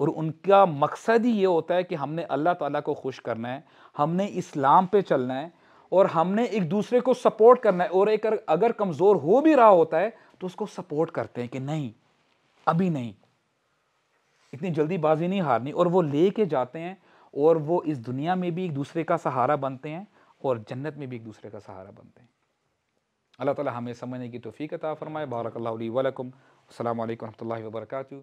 और उनका मकसद ही ये होता है कि हमने अल्लाह ताला को खुश करना है हमने इस्लाम पे चलना है और हमने एक दूसरे को सपोर्ट करना है और एक अगर कमज़ोर हो भी रहा होता है तो उसको सपोर्ट करते हैं कि नहीं अभी नहीं इतनी जल्दी बाजी नहीं हारनी और वो ले के जाते हैं और वो इस दुनिया में भी एक दूसरे का सहारा बनते हैं और जन्नत में भी एक दूसरे का सहारा बनते हैं अल्लाह ताला हमें समझने की तोफ़ी अता फ़रमाए बारक ली वलकम अल्लाम वरहमल